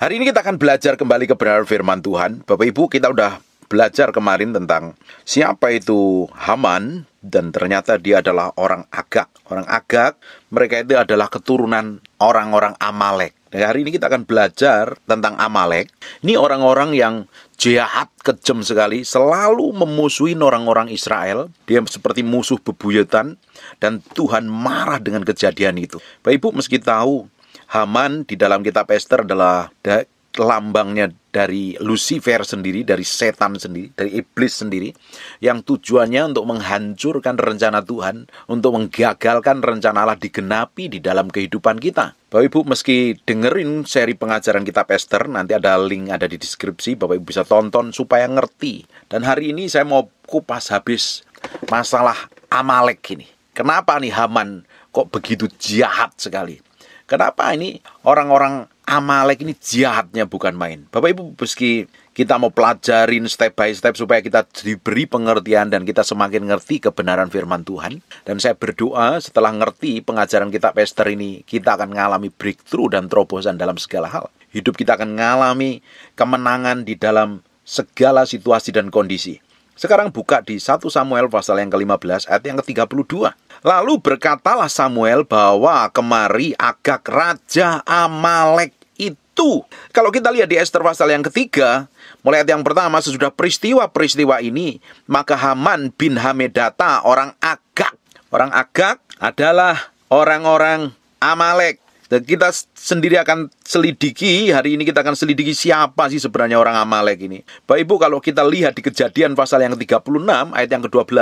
Hari ini kita akan belajar kembali kebenaran firman Tuhan. Bapak Ibu, kita sudah belajar kemarin tentang siapa itu Haman dan ternyata dia adalah orang Agak. Orang Agak, mereka itu adalah keturunan orang-orang Amalek. Nah, hari ini kita akan belajar tentang Amalek. Ini orang-orang yang jahat, kejam sekali, selalu memusuhi orang-orang Israel. Dia seperti musuh bebuyutan dan Tuhan marah dengan kejadian itu. Bapak Ibu, meski tahu Haman di dalam kitab Esther adalah da lambangnya dari Lucifer sendiri, dari setan sendiri, dari iblis sendiri, yang tujuannya untuk menghancurkan rencana Tuhan, untuk menggagalkan rencana Allah digenapi di dalam kehidupan kita. Bapak Ibu, meski dengerin seri pengajaran kitab Esther, nanti ada link ada di deskripsi, Bapak Ibu bisa tonton supaya ngerti. Dan hari ini saya mau kupas habis masalah Amalek ini. Kenapa nih Haman kok begitu jahat sekali? Kenapa ini orang-orang Amalek ini jahatnya bukan main. Bapak Ibu meski kita mau pelajarin step by step supaya kita diberi pengertian dan kita semakin ngerti kebenaran firman Tuhan. Dan saya berdoa setelah ngerti pengajaran kita pester ini, kita akan mengalami breakthrough dan terobosan dalam segala hal. Hidup kita akan mengalami kemenangan di dalam segala situasi dan kondisi. Sekarang buka di 1 Samuel pasal yang ke-15 ayat yang ke-32. Lalu berkatalah Samuel bahwa kemari Agak Raja Amalek itu. Kalau kita lihat di Esther pasal yang ketiga, mulai ayat yang pertama sesudah peristiwa-peristiwa ini, maka Haman bin Hamedata orang Agak. Orang Agak adalah orang-orang Amalek. Dan kita sendiri akan selidiki, hari ini kita akan selidiki siapa sih sebenarnya orang Amalek ini. Bapak Ibu, kalau kita lihat di kejadian pasal yang ke-36, ayat yang ke-12,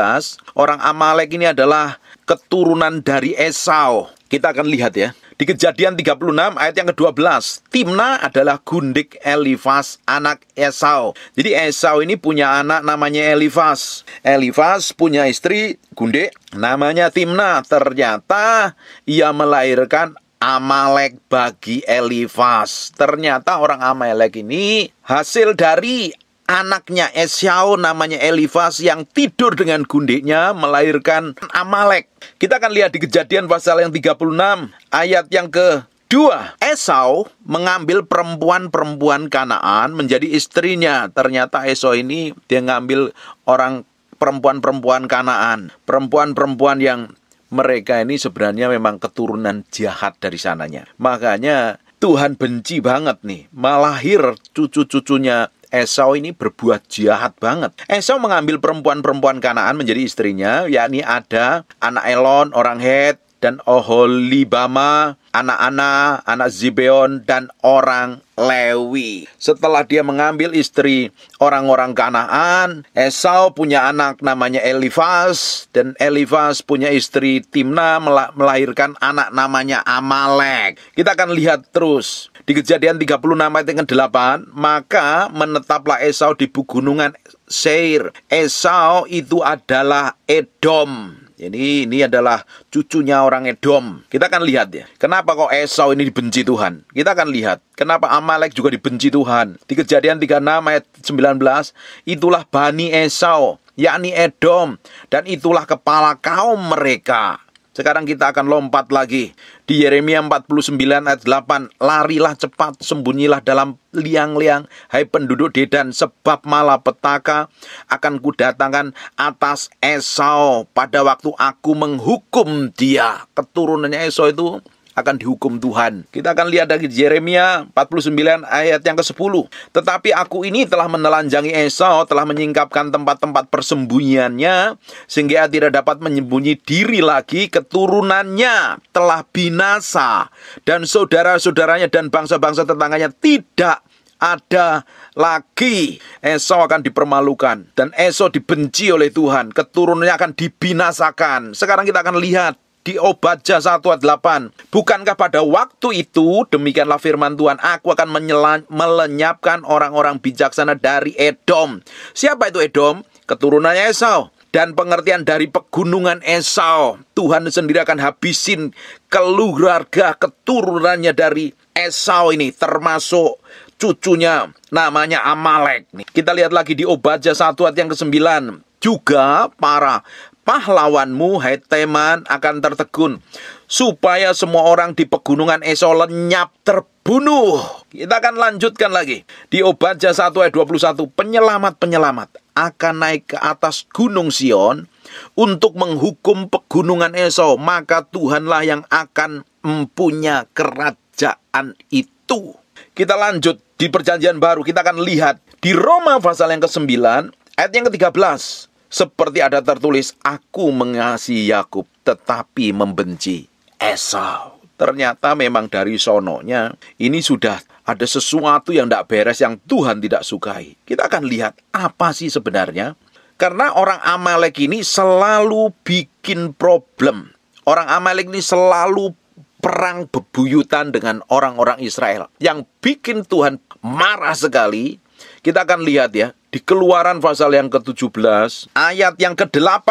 orang Amalek ini adalah keturunan dari Esau. Kita akan lihat ya. Di kejadian 36 ayat yang ke-12, Timna adalah gundik Elifas anak Esau. Jadi Esau ini punya anak namanya Elifas. Elifas punya istri gundik namanya Timna. Ternyata ia melahirkan Amalek bagi Elifas. Ternyata orang Amalek ini hasil dari anaknya Esau, namanya Elifas yang tidur dengan gundiknya melahirkan Amalek. Kita akan lihat di kejadian pasal yang 36 ayat yang ke Dua, Esau mengambil perempuan-perempuan Kanaan menjadi istrinya. Ternyata Esau ini dia ngambil orang perempuan-perempuan Kanaan, perempuan-perempuan yang mereka ini sebenarnya memang keturunan jahat dari sananya. Makanya Tuhan benci banget nih, malahir cucu-cucunya Esau ini berbuat jahat banget. Esau mengambil perempuan-perempuan Kanaan menjadi istrinya, yakni ada anak Elon, orang Het, dan Oholibama, anak-anak, anak Zibeon, dan orang Lewi. Setelah dia mengambil istri orang-orang Kanaan, Esau punya anak namanya Elifas, dan Elifas punya istri Timna melahirkan anak namanya Amalek. Kita akan lihat terus. Di kejadian 36 ayat yang ke-8, maka menetaplah Esau di pegunungan Seir. Esau itu adalah Edom. Ini ini adalah cucunya orang Edom. Kita akan lihat ya. Kenapa kok Esau ini dibenci Tuhan? Kita akan lihat. Kenapa Amalek juga dibenci Tuhan? Di Kejadian 36 ayat 19, itulah Bani Esau, yakni Edom, dan itulah kepala kaum mereka. Sekarang kita akan lompat lagi. Di Yeremia 49 ayat 8, larilah cepat, sembunyilah dalam liang-liang, hai penduduk Dedan, sebab malapetaka akan kudatangkan atas Esau pada waktu aku menghukum dia. Keturunannya Esau itu akan dihukum Tuhan. Kita akan lihat dari Jeremia 49 ayat yang ke-10. Tetapi aku ini telah menelanjangi Esau, telah menyingkapkan tempat-tempat persembunyiannya, sehingga ia tidak dapat menyembunyi diri lagi, keturunannya telah binasa, dan saudara-saudaranya dan bangsa-bangsa tetangganya tidak ada lagi. Esau akan dipermalukan dan Esau dibenci oleh Tuhan. Keturunannya akan dibinasakan. Sekarang kita akan lihat di obat jasa delapan Bukankah pada waktu itu, demikianlah firman Tuhan, aku akan melenyapkan orang-orang bijaksana dari Edom. Siapa itu Edom? Keturunannya Esau dan pengertian dari pegunungan Esau. Tuhan sendiri akan habisin keluarga keturunannya dari Esau ini termasuk cucunya namanya Amalek. Kita lihat lagi di Obaja 1 ayat yang ke-9. Juga para pahlawanmu, hai Teman, akan tertegun. Supaya semua orang di pegunungan Esau lenyap terbunuh. Kita akan lanjutkan lagi. Di Obaja 1 ayat 21, penyelamat-penyelamat akan naik ke atas gunung Sion untuk menghukum pegunungan Esau. Maka Tuhanlah yang akan mempunyai kerajaan itu. Kita lanjut di perjanjian baru, kita akan lihat di Roma pasal yang ke-9, ayat yang ke-13. Seperti ada tertulis, aku mengasihi Yakub tetapi membenci Esau. Ternyata memang dari sononya ini sudah ada sesuatu yang tidak beres yang Tuhan tidak sukai. Kita akan lihat apa sih sebenarnya. Karena orang Amalek ini selalu bikin problem. Orang Amalek ini selalu perang bebuyutan dengan orang-orang Israel. Yang bikin Tuhan marah sekali. Kita akan lihat ya di keluaran pasal yang ke-17 ayat yang ke-8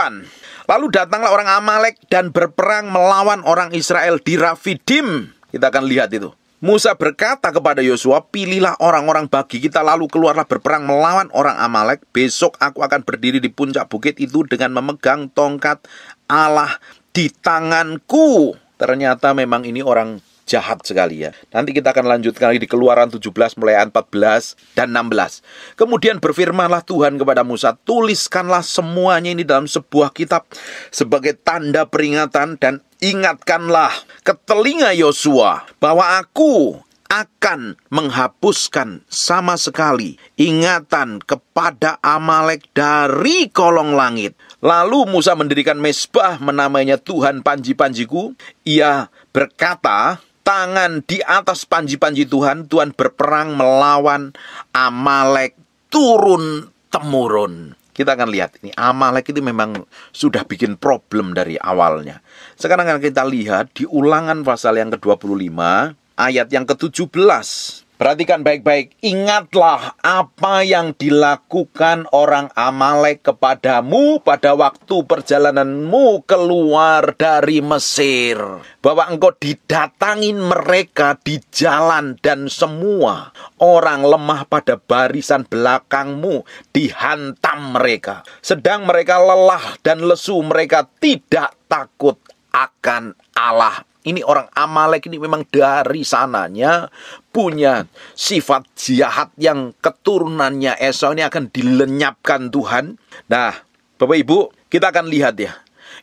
lalu datanglah orang Amalek dan berperang melawan orang Israel di Rafidim kita akan lihat itu Musa berkata kepada Yosua, "Pilihlah orang-orang bagi kita lalu keluarlah berperang melawan orang Amalek. Besok aku akan berdiri di puncak bukit itu dengan memegang tongkat Allah di tanganku." Ternyata memang ini orang jahat sekali ya. Nanti kita akan lanjutkan lagi di Keluaran 17 mulai 14 dan 16. Kemudian berfirmanlah Tuhan kepada Musa, tuliskanlah semuanya ini dalam sebuah kitab sebagai tanda peringatan dan ingatkanlah ke telinga Yosua bahwa aku akan menghapuskan sama sekali ingatan kepada Amalek dari kolong langit. Lalu Musa mendirikan mesbah menamainya Tuhan Panji-Panjiku. Ia berkata, tangan di atas panji-panji Tuhan, Tuhan berperang melawan Amalek turun temurun. Kita akan lihat ini Amalek itu memang sudah bikin problem dari awalnya. Sekarang akan kita lihat di ulangan pasal yang ke-25 ayat yang ke-17 Perhatikan baik-baik, ingatlah apa yang dilakukan orang Amalek kepadamu pada waktu perjalananmu keluar dari Mesir. Bahwa engkau didatangin mereka di jalan dan semua orang lemah pada barisan belakangmu dihantam mereka. Sedang mereka lelah dan lesu, mereka tidak takut akan Allah ini orang Amalek ini memang dari sananya punya sifat jahat yang keturunannya Esau ini akan dilenyapkan Tuhan. Nah, Bapak Ibu, kita akan lihat ya.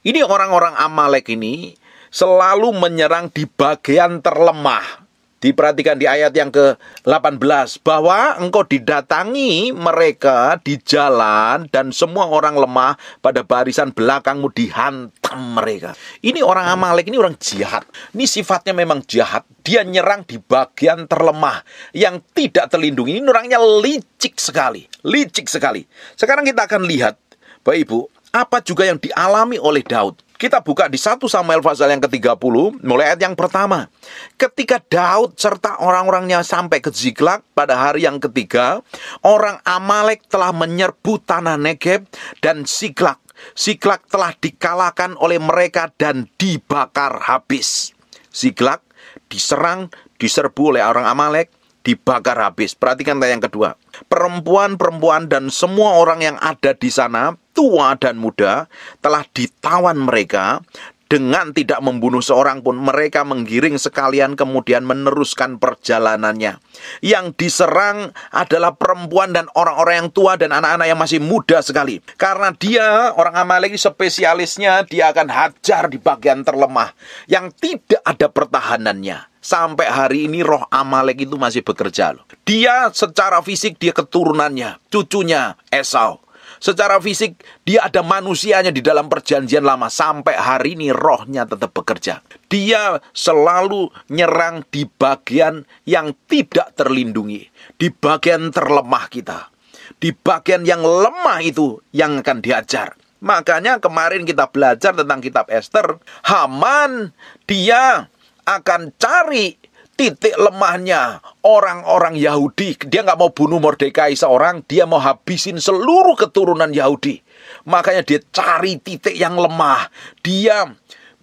Ini orang-orang Amalek ini selalu menyerang di bagian terlemah Diperhatikan di ayat yang ke-18 bahwa engkau didatangi mereka di jalan dan semua orang lemah pada barisan belakangmu dihantam mereka. Ini orang Amalek ini orang jahat. Ini sifatnya memang jahat. Dia nyerang di bagian terlemah yang tidak terlindungi. Ini orangnya licik sekali, licik sekali. Sekarang kita akan lihat Bapak Ibu, apa juga yang dialami oleh Daud. Kita buka di 1 Samuel pasal yang ke-30 mulai ayat yang pertama. Ketika Daud serta orang-orangnya sampai ke Ziklag pada hari yang ketiga, orang Amalek telah menyerbu tanah Negeb dan Ziklag. Ziklag telah dikalahkan oleh mereka dan dibakar habis. Ziklag diserang, diserbu oleh orang Amalek, dibakar habis. Perhatikan yang kedua. Perempuan-perempuan dan semua orang yang ada di sana tua dan muda telah ditawan mereka dengan tidak membunuh seorang pun mereka menggiring sekalian kemudian meneruskan perjalanannya. Yang diserang adalah perempuan dan orang-orang yang tua dan anak-anak yang masih muda sekali. Karena dia orang Amalek spesialisnya dia akan hajar di bagian terlemah yang tidak ada pertahanannya. Sampai hari ini roh Amalek itu masih bekerja loh. Dia secara fisik dia keturunannya, cucunya Esau. Secara fisik dia ada manusianya di dalam perjanjian lama sampai hari ini rohnya tetap bekerja. Dia selalu nyerang di bagian yang tidak terlindungi, di bagian terlemah kita. Di bagian yang lemah itu yang akan diajar. Makanya kemarin kita belajar tentang kitab Esther, Haman dia akan cari titik lemahnya orang-orang Yahudi. Dia nggak mau bunuh Mordekai seorang, dia mau habisin seluruh keturunan Yahudi. Makanya dia cari titik yang lemah. Dia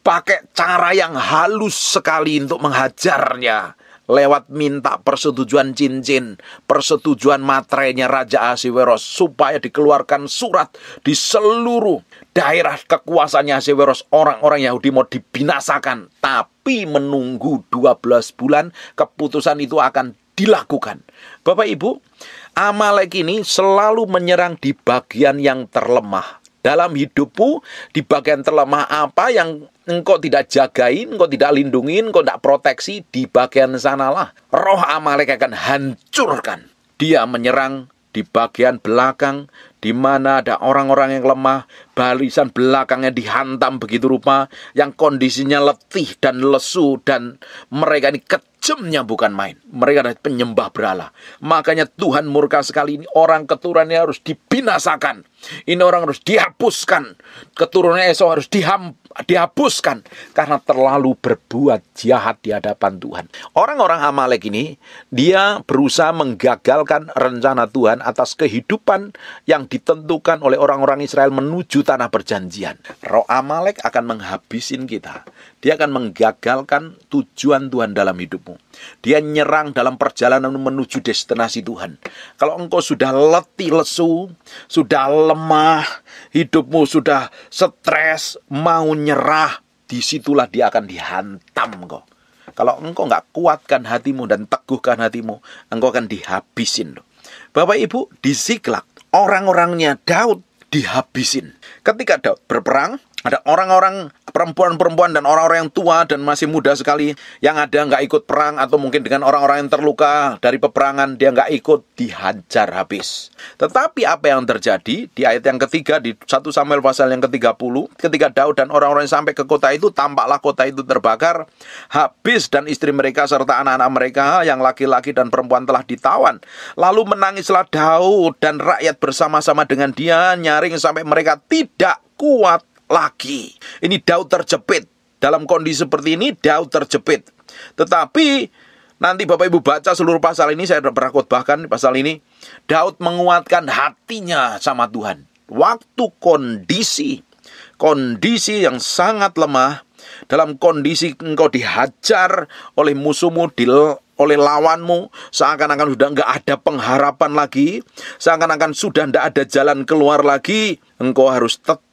pakai cara yang halus sekali untuk menghajarnya lewat minta persetujuan cincin, persetujuan materainya Raja Asiweros supaya dikeluarkan surat di seluruh daerah kekuasaannya Ahasveros orang-orang Yahudi mau dibinasakan tapi menunggu 12 bulan keputusan itu akan dilakukan. Bapak Ibu, Amalek ini selalu menyerang di bagian yang terlemah. Dalam hidupmu, di bagian terlemah apa yang engkau tidak jagain, engkau tidak lindungin, engkau tidak proteksi, di bagian sanalah roh Amalek akan hancurkan. Dia menyerang di bagian belakang, di mana ada orang-orang yang lemah, barisan belakangnya dihantam begitu rupa, yang kondisinya letih dan lesu dan mereka ini kejamnya bukan main. Mereka adalah penyembah berhala. Makanya Tuhan murka sekali ini orang keturunannya harus dibinasakan. Ini orang harus dihapuskan. Keturunannya esok harus dihampus dihapuskan karena terlalu berbuat jahat di hadapan Tuhan. Orang-orang Amalek ini dia berusaha menggagalkan rencana Tuhan atas kehidupan yang ditentukan oleh orang-orang Israel menuju tanah perjanjian. Roh Amalek akan menghabisin kita dia akan menggagalkan tujuan Tuhan dalam hidupmu. Dia nyerang dalam perjalanan menuju destinasi Tuhan. Kalau engkau sudah letih lesu, sudah lemah, hidupmu sudah stres, mau nyerah, disitulah dia akan dihantam engkau. Kalau engkau nggak kuatkan hatimu dan teguhkan hatimu, engkau akan dihabisin. Bapak Ibu, di Ziklag, orang-orangnya Daud dihabisin. Ketika Daud berperang, ada orang-orang perempuan-perempuan dan orang-orang yang tua dan masih muda sekali yang ada nggak ikut perang atau mungkin dengan orang-orang yang terluka dari peperangan dia nggak ikut dihajar habis. Tetapi apa yang terjadi di ayat yang ketiga di satu Samuel pasal yang ke-30 ketika Daud dan orang-orang yang sampai ke kota itu tampaklah kota itu terbakar habis dan istri mereka serta anak-anak mereka yang laki-laki dan perempuan telah ditawan. Lalu menangislah Daud dan rakyat bersama-sama dengan dia nyaring sampai mereka tidak kuat lagi. Ini Daud terjepit. Dalam kondisi seperti ini Daud terjepit. Tetapi nanti Bapak Ibu baca seluruh pasal ini saya sudah berakut bahkan pasal ini Daud menguatkan hatinya sama Tuhan. Waktu kondisi kondisi yang sangat lemah dalam kondisi engkau dihajar oleh musuhmu, di, oleh lawanmu, seakan-akan sudah nggak ada pengharapan lagi, seakan-akan sudah enggak ada jalan keluar lagi, engkau harus tetap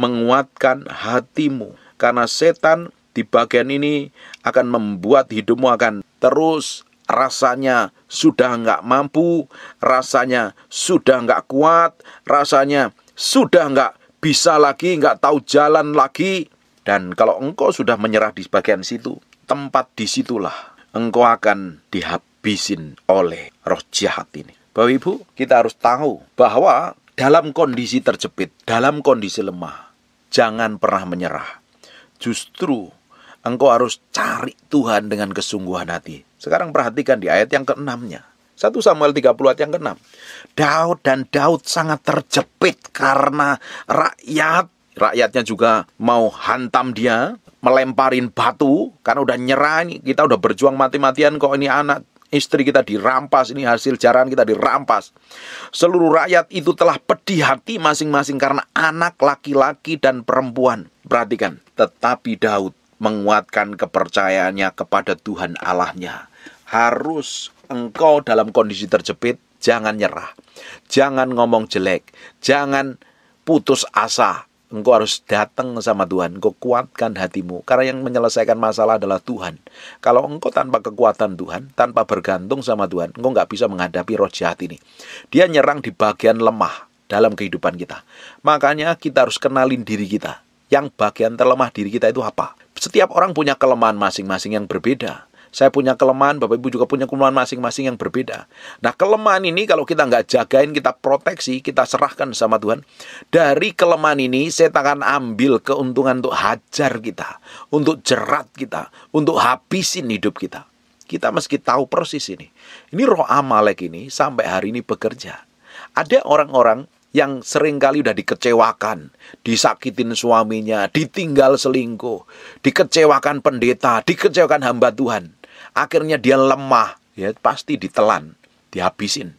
menguatkan hatimu. Karena setan di bagian ini akan membuat hidupmu akan terus rasanya sudah nggak mampu, rasanya sudah nggak kuat, rasanya sudah nggak bisa lagi, nggak tahu jalan lagi. Dan kalau engkau sudah menyerah di bagian situ, tempat disitulah engkau akan dihabisin oleh roh jahat ini. Bapak Ibu, kita harus tahu bahwa dalam kondisi terjepit, dalam kondisi lemah, Jangan pernah menyerah. Justru engkau harus cari Tuhan dengan kesungguhan hati. Sekarang perhatikan di ayat yang keenamnya. 1 Samuel 30 ayat yang keenam, Daud dan Daud sangat terjepit karena rakyat. Rakyatnya juga mau hantam dia, melemparin batu karena udah nyerah ini kita udah berjuang mati-matian kok ini anak Istri kita dirampas, ini hasil jarahan kita dirampas. Seluruh rakyat itu telah pedih hati masing-masing karena anak laki-laki dan perempuan. Perhatikan, tetapi Daud menguatkan kepercayaannya kepada Tuhan Allahnya. Harus engkau dalam kondisi terjepit, jangan nyerah. Jangan ngomong jelek, jangan putus asa, Engkau harus datang sama Tuhan, engkau kuatkan hatimu. Karena yang menyelesaikan masalah adalah Tuhan. Kalau engkau tanpa kekuatan Tuhan, tanpa bergantung sama Tuhan, engkau nggak bisa menghadapi roh jahat ini. Dia nyerang di bagian lemah dalam kehidupan kita. Makanya kita harus kenalin diri kita. Yang bagian terlemah diri kita itu apa? Setiap orang punya kelemahan masing-masing yang berbeda. Saya punya kelemahan, Bapak Ibu juga punya kelemahan masing-masing yang berbeda. Nah, kelemahan ini kalau kita nggak jagain, kita proteksi, kita serahkan sama Tuhan. Dari kelemahan ini, Saya akan ambil keuntungan untuk hajar kita, untuk jerat kita, untuk habisin hidup kita. Kita meski tahu persis ini. Ini roh Amalek ini sampai hari ini bekerja. Ada orang-orang yang seringkali udah dikecewakan, disakitin suaminya, ditinggal selingkuh, dikecewakan pendeta, dikecewakan hamba Tuhan akhirnya dia lemah, ya pasti ditelan, dihabisin.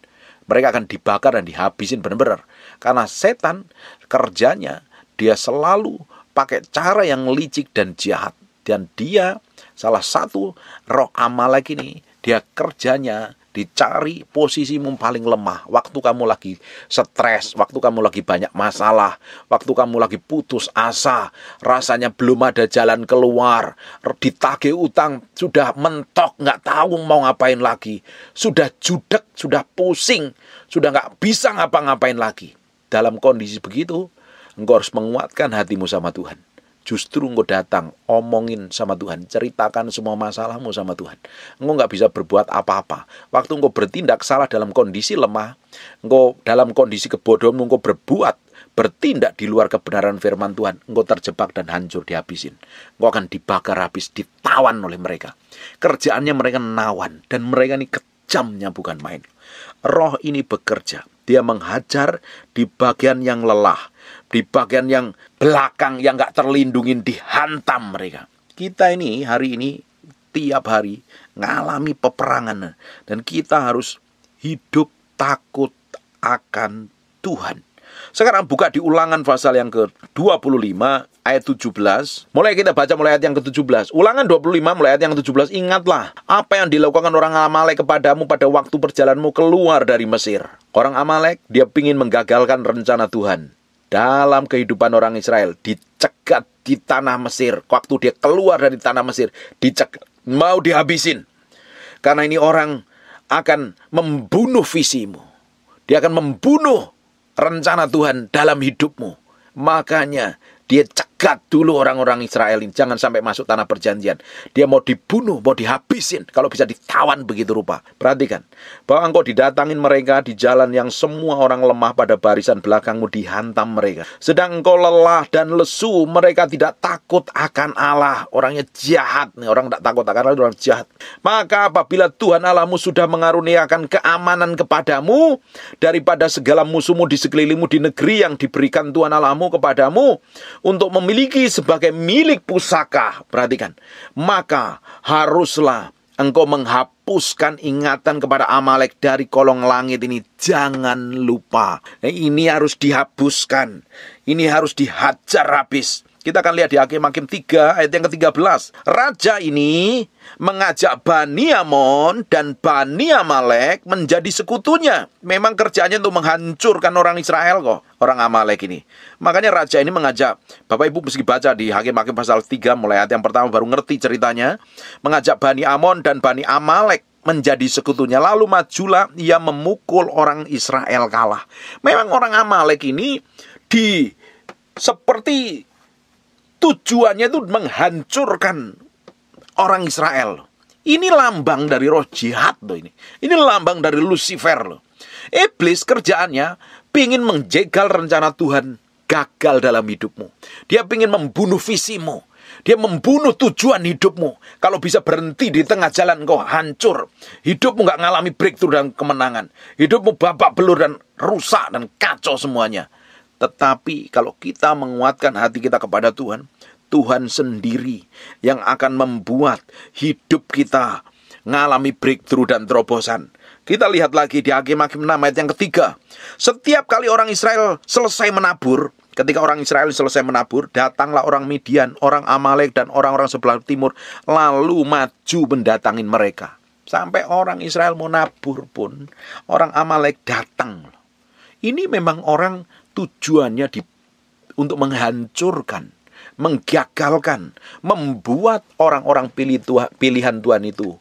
Mereka akan dibakar dan dihabisin benar-benar. Karena setan kerjanya dia selalu pakai cara yang licik dan jahat. Dan dia salah satu roh amalek ini dia kerjanya dicari posisimu paling lemah waktu kamu lagi stres waktu kamu lagi banyak masalah waktu kamu lagi putus asa rasanya belum ada jalan keluar ditagih utang sudah mentok nggak tahu mau ngapain lagi sudah judek sudah pusing sudah nggak bisa ngapa-ngapain lagi dalam kondisi begitu engkau harus menguatkan hatimu sama Tuhan Justru engkau datang, omongin sama Tuhan, ceritakan semua masalahmu sama Tuhan. Engkau nggak bisa berbuat apa-apa. Waktu engkau bertindak salah dalam kondisi lemah, engkau dalam kondisi kebodohan, engkau berbuat, bertindak di luar kebenaran firman Tuhan, engkau terjebak dan hancur dihabisin. Engkau akan dibakar habis, ditawan oleh mereka. Kerjaannya mereka nawan, dan mereka ini kejamnya bukan main. Roh ini bekerja dia menghajar di bagian yang lelah, di bagian yang belakang yang gak terlindungin dihantam mereka. Kita ini hari ini tiap hari ngalami peperangan dan kita harus hidup takut akan Tuhan. Sekarang buka di ulangan pasal yang ke-25 ayat 17. Mulai kita baca mulai ayat yang ke-17. Ulangan 25 mulai ayat yang ke-17. Ingatlah apa yang dilakukan orang Amalek kepadamu pada waktu perjalananmu keluar dari Mesir. Orang Amalek dia ingin menggagalkan rencana Tuhan dalam kehidupan orang Israel dicegat di tanah Mesir. Waktu dia keluar dari tanah Mesir, dicegat, mau dihabisin. Karena ini orang akan membunuh visimu. Dia akan membunuh rencana Tuhan dalam hidupmu. Makanya dia cek Sikat dulu orang-orang Israel ini. Jangan sampai masuk tanah perjanjian. Dia mau dibunuh, mau dihabisin. Kalau bisa ditawan begitu rupa. Perhatikan. Bahwa engkau didatangin mereka di jalan yang semua orang lemah pada barisan belakangmu dihantam mereka. Sedang engkau lelah dan lesu. Mereka tidak takut akan Allah. Orangnya jahat. nih Orang tidak takut akan Allah, orang jahat. Maka apabila Tuhan Allahmu sudah mengaruniakan keamanan kepadamu. Daripada segala musuhmu di sekelilingmu di negeri yang diberikan Tuhan Allahmu kepadamu. Untuk memimpin miliki sebagai milik pusaka, perhatikan, maka haruslah engkau menghapuskan ingatan kepada Amalek dari kolong langit ini. Jangan lupa, ini harus dihapuskan, ini harus dihajar habis. Kita akan lihat di Hakim-Hakim 3 ayat yang ke-13. Raja ini mengajak Bani Amon dan Bani Amalek menjadi sekutunya. Memang kerjaannya untuk menghancurkan orang Israel kok, orang Amalek ini. Makanya raja ini mengajak, Bapak Ibu mesti baca di Hakim-Hakim pasal 3 mulai ayat yang pertama baru ngerti ceritanya. Mengajak Bani Amon dan Bani Amalek menjadi sekutunya. Lalu majulah ia memukul orang Israel kalah. Memang orang Amalek ini di seperti tujuannya itu menghancurkan orang Israel. Ini lambang dari roh jihad loh ini. Ini lambang dari Lucifer loh. Iblis kerjaannya pingin menjegal rencana Tuhan gagal dalam hidupmu. Dia pingin membunuh visimu. Dia membunuh tujuan hidupmu. Kalau bisa berhenti di tengah jalan kau hancur. Hidupmu nggak ngalami breakthrough dan kemenangan. Hidupmu babak belur dan rusak dan kacau semuanya. Tetapi kalau kita menguatkan hati kita kepada Tuhan, Tuhan sendiri yang akan membuat hidup kita mengalami breakthrough dan terobosan. Kita lihat lagi di Hakim-Hakim 6 ayat yang ketiga. Setiap kali orang Israel selesai menabur, ketika orang Israel selesai menabur, datanglah orang Midian, orang Amalek, dan orang-orang sebelah timur, lalu maju mendatangin mereka. Sampai orang Israel mau nabur pun, orang Amalek datang. Ini memang orang tujuannya di, untuk menghancurkan, menggagalkan, membuat orang-orang pilih Tuhan, pilihan Tuhan itu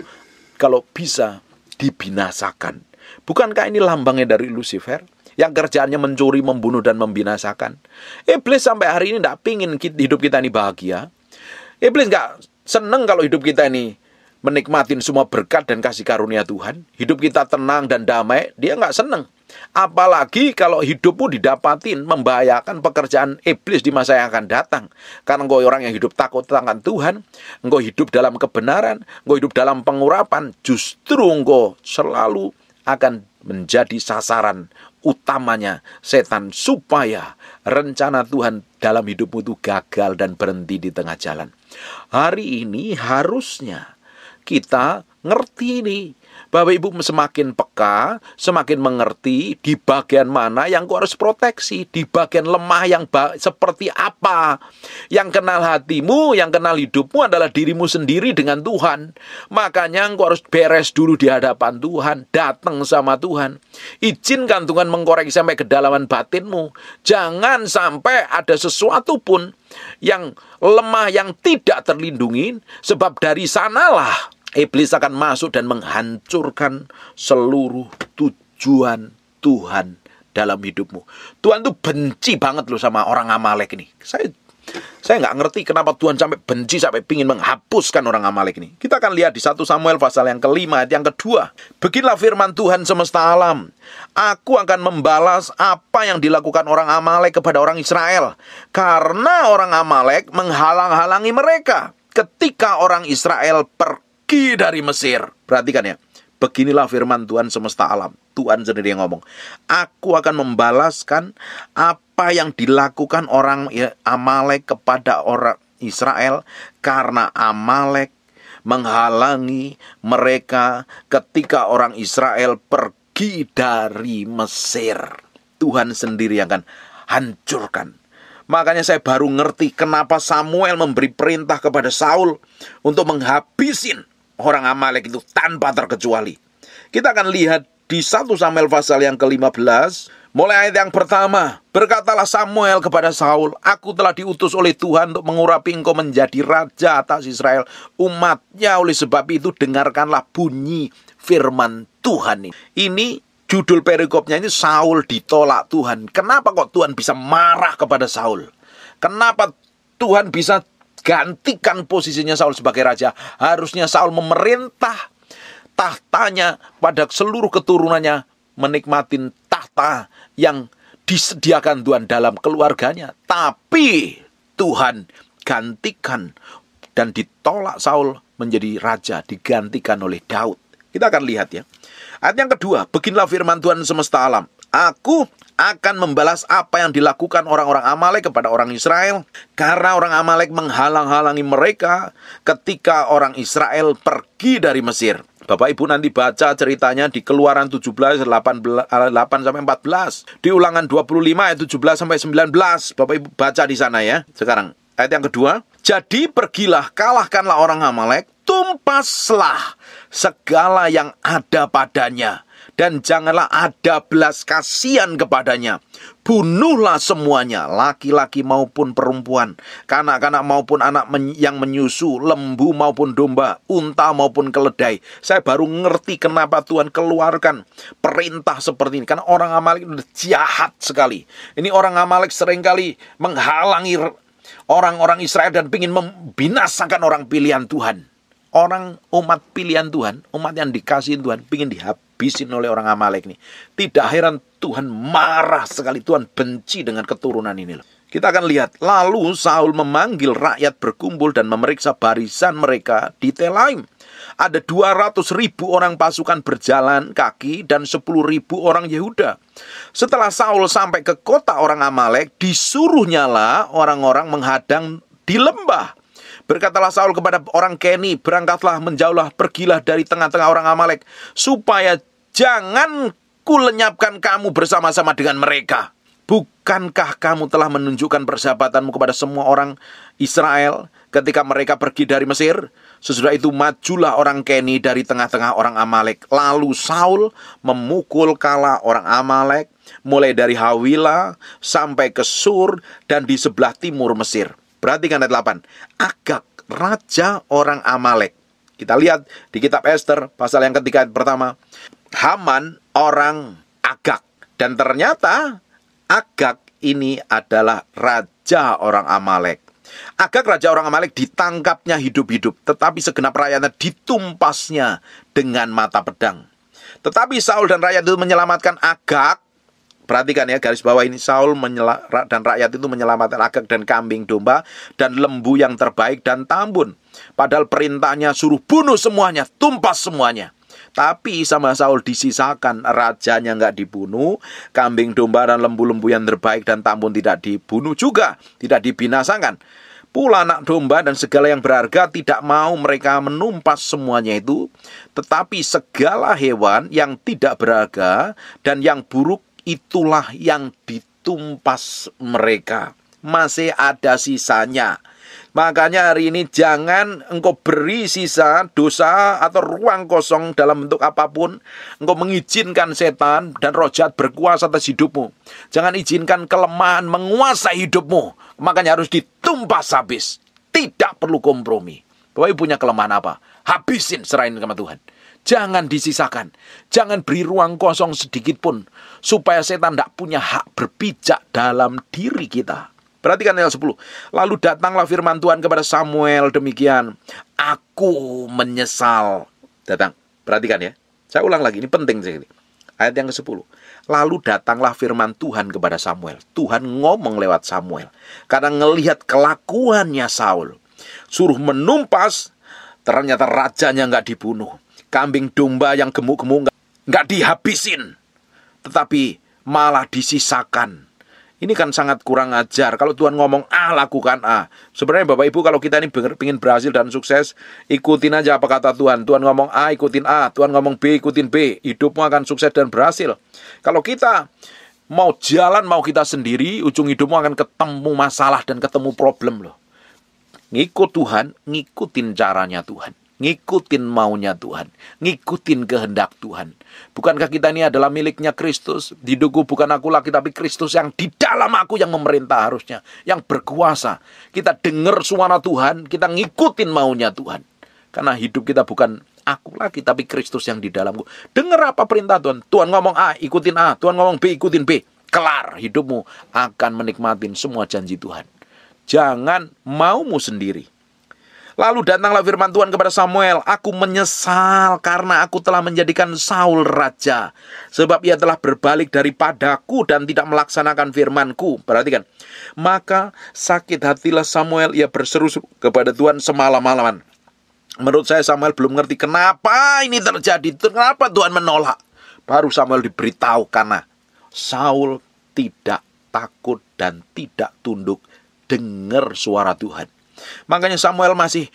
kalau bisa dibinasakan. Bukankah ini lambangnya dari Lucifer? Yang kerjaannya mencuri, membunuh, dan membinasakan. Iblis sampai hari ini tidak pingin hidup kita ini bahagia. Iblis nggak seneng kalau hidup kita ini menikmatin semua berkat dan kasih karunia Tuhan. Hidup kita tenang dan damai, dia nggak seneng. Apalagi kalau hidupmu didapatin membahayakan pekerjaan iblis di masa yang akan datang. Karena engkau orang yang hidup takut tangan Tuhan, engkau hidup dalam kebenaran, engkau hidup dalam pengurapan, justru engkau selalu akan menjadi sasaran utamanya setan supaya rencana Tuhan dalam hidupmu itu gagal dan berhenti di tengah jalan. Hari ini harusnya kita ngerti ini Bapak Ibu semakin peka, semakin mengerti di bagian mana yang kau harus proteksi, di bagian lemah yang seperti apa. Yang kenal hatimu, yang kenal hidupmu adalah dirimu sendiri dengan Tuhan. Makanya kau harus beres dulu di hadapan Tuhan, datang sama Tuhan. Izinkan Tuhan mengkoreksi sampai kedalaman batinmu. Jangan sampai ada sesuatu pun yang lemah yang tidak terlindungi sebab dari sanalah Iblis akan masuk dan menghancurkan seluruh tujuan Tuhan dalam hidupmu. Tuhan tuh benci banget loh sama orang Amalek ini. Saya saya nggak ngerti kenapa Tuhan sampai benci sampai pingin menghapuskan orang Amalek ini. Kita akan lihat di satu Samuel pasal yang kelima ayat yang kedua. Beginilah firman Tuhan semesta alam. Aku akan membalas apa yang dilakukan orang Amalek kepada orang Israel. Karena orang Amalek menghalang-halangi mereka ketika orang Israel per pergi dari Mesir. Perhatikan ya. Beginilah firman Tuhan semesta alam. Tuhan sendiri yang ngomong. Aku akan membalaskan apa yang dilakukan orang ya, Amalek kepada orang Israel karena Amalek menghalangi mereka ketika orang Israel pergi dari Mesir. Tuhan sendiri yang akan hancurkan. Makanya saya baru ngerti kenapa Samuel memberi perintah kepada Saul untuk menghabisin orang Amalek itu tanpa terkecuali. Kita akan lihat di satu Samuel pasal yang ke-15 mulai ayat yang pertama. Berkatalah Samuel kepada Saul, "Aku telah diutus oleh Tuhan untuk mengurapi engkau menjadi raja atas Israel, umatnya. Oleh sebab itu dengarkanlah bunyi firman Tuhan." Ini judul perikopnya ini Saul ditolak Tuhan. Kenapa kok Tuhan bisa marah kepada Saul? Kenapa Tuhan bisa Gantikan posisinya Saul sebagai raja. Harusnya Saul memerintah tahtanya pada seluruh keturunannya menikmati tahta yang disediakan Tuhan dalam keluarganya. Tapi Tuhan gantikan dan ditolak Saul menjadi raja digantikan oleh Daud. Kita akan lihat ya. Ayat yang kedua, beginilah firman Tuhan semesta alam. Aku akan membalas apa yang dilakukan orang-orang Amalek kepada orang Israel karena orang Amalek menghalang-halangi mereka ketika orang Israel pergi dari Mesir. Bapak Ibu nanti baca ceritanya di Keluaran 17 18 8 sampai 14, di Ulangan 25 ayat 17 sampai 19. Bapak Ibu baca di sana ya. Sekarang ayat yang kedua, jadi pergilah kalahkanlah orang Amalek, tumpaslah segala yang ada padanya dan janganlah ada belas kasihan kepadanya. Bunuhlah semuanya, laki-laki maupun perempuan, kanak-kanak maupun anak yang menyusu, lembu maupun domba, unta maupun keledai. Saya baru ngerti kenapa Tuhan keluarkan perintah seperti ini. Karena orang Amalek jahat sekali. Ini orang Amalek seringkali menghalangi orang-orang Israel dan ingin membinasakan orang pilihan Tuhan. Orang umat pilihan Tuhan, umat yang dikasih Tuhan, ingin dihapus dihabisin oleh orang Amalek nih. Tidak heran Tuhan marah sekali, Tuhan benci dengan keturunan ini loh. Kita akan lihat, lalu Saul memanggil rakyat berkumpul dan memeriksa barisan mereka di Telaim. Ada 200 ribu orang pasukan berjalan kaki dan 10 ribu orang Yehuda. Setelah Saul sampai ke kota orang Amalek, nyala orang-orang menghadang di lembah. Berkatalah Saul kepada orang Keni, berangkatlah, menjauhlah, pergilah dari tengah-tengah orang Amalek, supaya Jangan kulenyapkan kamu bersama-sama dengan mereka. Bukankah kamu telah menunjukkan persahabatanmu kepada semua orang Israel ketika mereka pergi dari Mesir? Sesudah itu majulah orang Keni dari tengah-tengah orang Amalek. Lalu Saul memukul kala orang Amalek mulai dari Hawila sampai ke Sur dan di sebelah timur Mesir. Perhatikan ayat 8. Agak raja orang Amalek. Kita lihat di kitab Esther pasal yang ketiga ayat pertama. Haman orang Agak. Dan ternyata Agak ini adalah raja orang Amalek. Agak raja orang Amalek ditangkapnya hidup-hidup, tetapi segenap rakyatnya ditumpasnya dengan mata pedang. Tetapi Saul dan rakyat itu menyelamatkan Agak. Perhatikan ya garis bawah ini Saul dan rakyat itu menyelamatkan Agak dan kambing domba dan lembu yang terbaik dan tambun. Padahal perintahnya suruh bunuh semuanya, tumpas semuanya. Tapi sama Saul disisakan rajanya nggak dibunuh, kambing domba dan lembu-lembu yang terbaik dan tambun tidak dibunuh juga, tidak dibinasakan. Pula anak domba dan segala yang berharga tidak mau mereka menumpas semuanya itu, tetapi segala hewan yang tidak berharga dan yang buruk itulah yang ditumpas mereka. Masih ada sisanya Makanya hari ini jangan engkau beri sisa dosa atau ruang kosong dalam bentuk apapun. Engkau mengizinkan setan dan roh jahat berkuasa atas hidupmu. Jangan izinkan kelemahan menguasai hidupmu. Makanya harus ditumpas habis. Tidak perlu kompromi. Bapak punya kelemahan apa? Habisin serahin sama Tuhan. Jangan disisakan. Jangan beri ruang kosong sedikit pun. Supaya setan tidak punya hak berpijak dalam diri kita. Perhatikan ayat 10. Lalu datanglah firman Tuhan kepada Samuel demikian. Aku menyesal. Datang. Perhatikan ya. Saya ulang lagi. Ini penting sih. Ayat yang ke-10. Lalu datanglah firman Tuhan kepada Samuel. Tuhan ngomong lewat Samuel. Karena ngelihat kelakuannya Saul. Suruh menumpas. Ternyata rajanya nggak dibunuh. Kambing domba yang gemuk-gemuk nggak dihabisin. Tetapi malah disisakan ini kan sangat kurang ajar. Kalau Tuhan ngomong A, ah, lakukan A. Ah. Sebenarnya Bapak Ibu, kalau kita ini ingin berhasil dan sukses, ikutin aja apa kata Tuhan. Tuhan ngomong A, ikutin A. Tuhan ngomong B, ikutin B. Hidupmu akan sukses dan berhasil. Kalau kita mau jalan, mau kita sendiri, ujung hidupmu akan ketemu masalah dan ketemu problem loh. Ngikut Tuhan, ngikutin caranya Tuhan ngikutin maunya Tuhan, ngikutin kehendak Tuhan. Bukankah kita ini adalah miliknya Kristus? Didukung bukan aku lagi tapi Kristus yang di dalam aku yang memerintah harusnya, yang berkuasa. Kita dengar suara Tuhan, kita ngikutin maunya Tuhan. Karena hidup kita bukan aku lagi tapi Kristus yang di dalamku. Dengar apa perintah Tuhan? Tuhan ngomong A, ikutin A. Tuhan ngomong B, ikutin B. Kelar hidupmu akan menikmati semua janji Tuhan. Jangan maumu sendiri Lalu datanglah firman Tuhan kepada Samuel, "Aku menyesal karena aku telah menjadikan Saul raja, sebab ia telah berbalik daripadaku dan tidak melaksanakan firman-Ku." Perhatikan. Maka sakit hatilah Samuel, ia berseru kepada Tuhan semalam-malaman. Menurut saya Samuel belum ngerti kenapa ini terjadi, kenapa Tuhan menolak. Baru Samuel diberitahu karena Saul tidak takut dan tidak tunduk dengar suara Tuhan. Makanya Samuel masih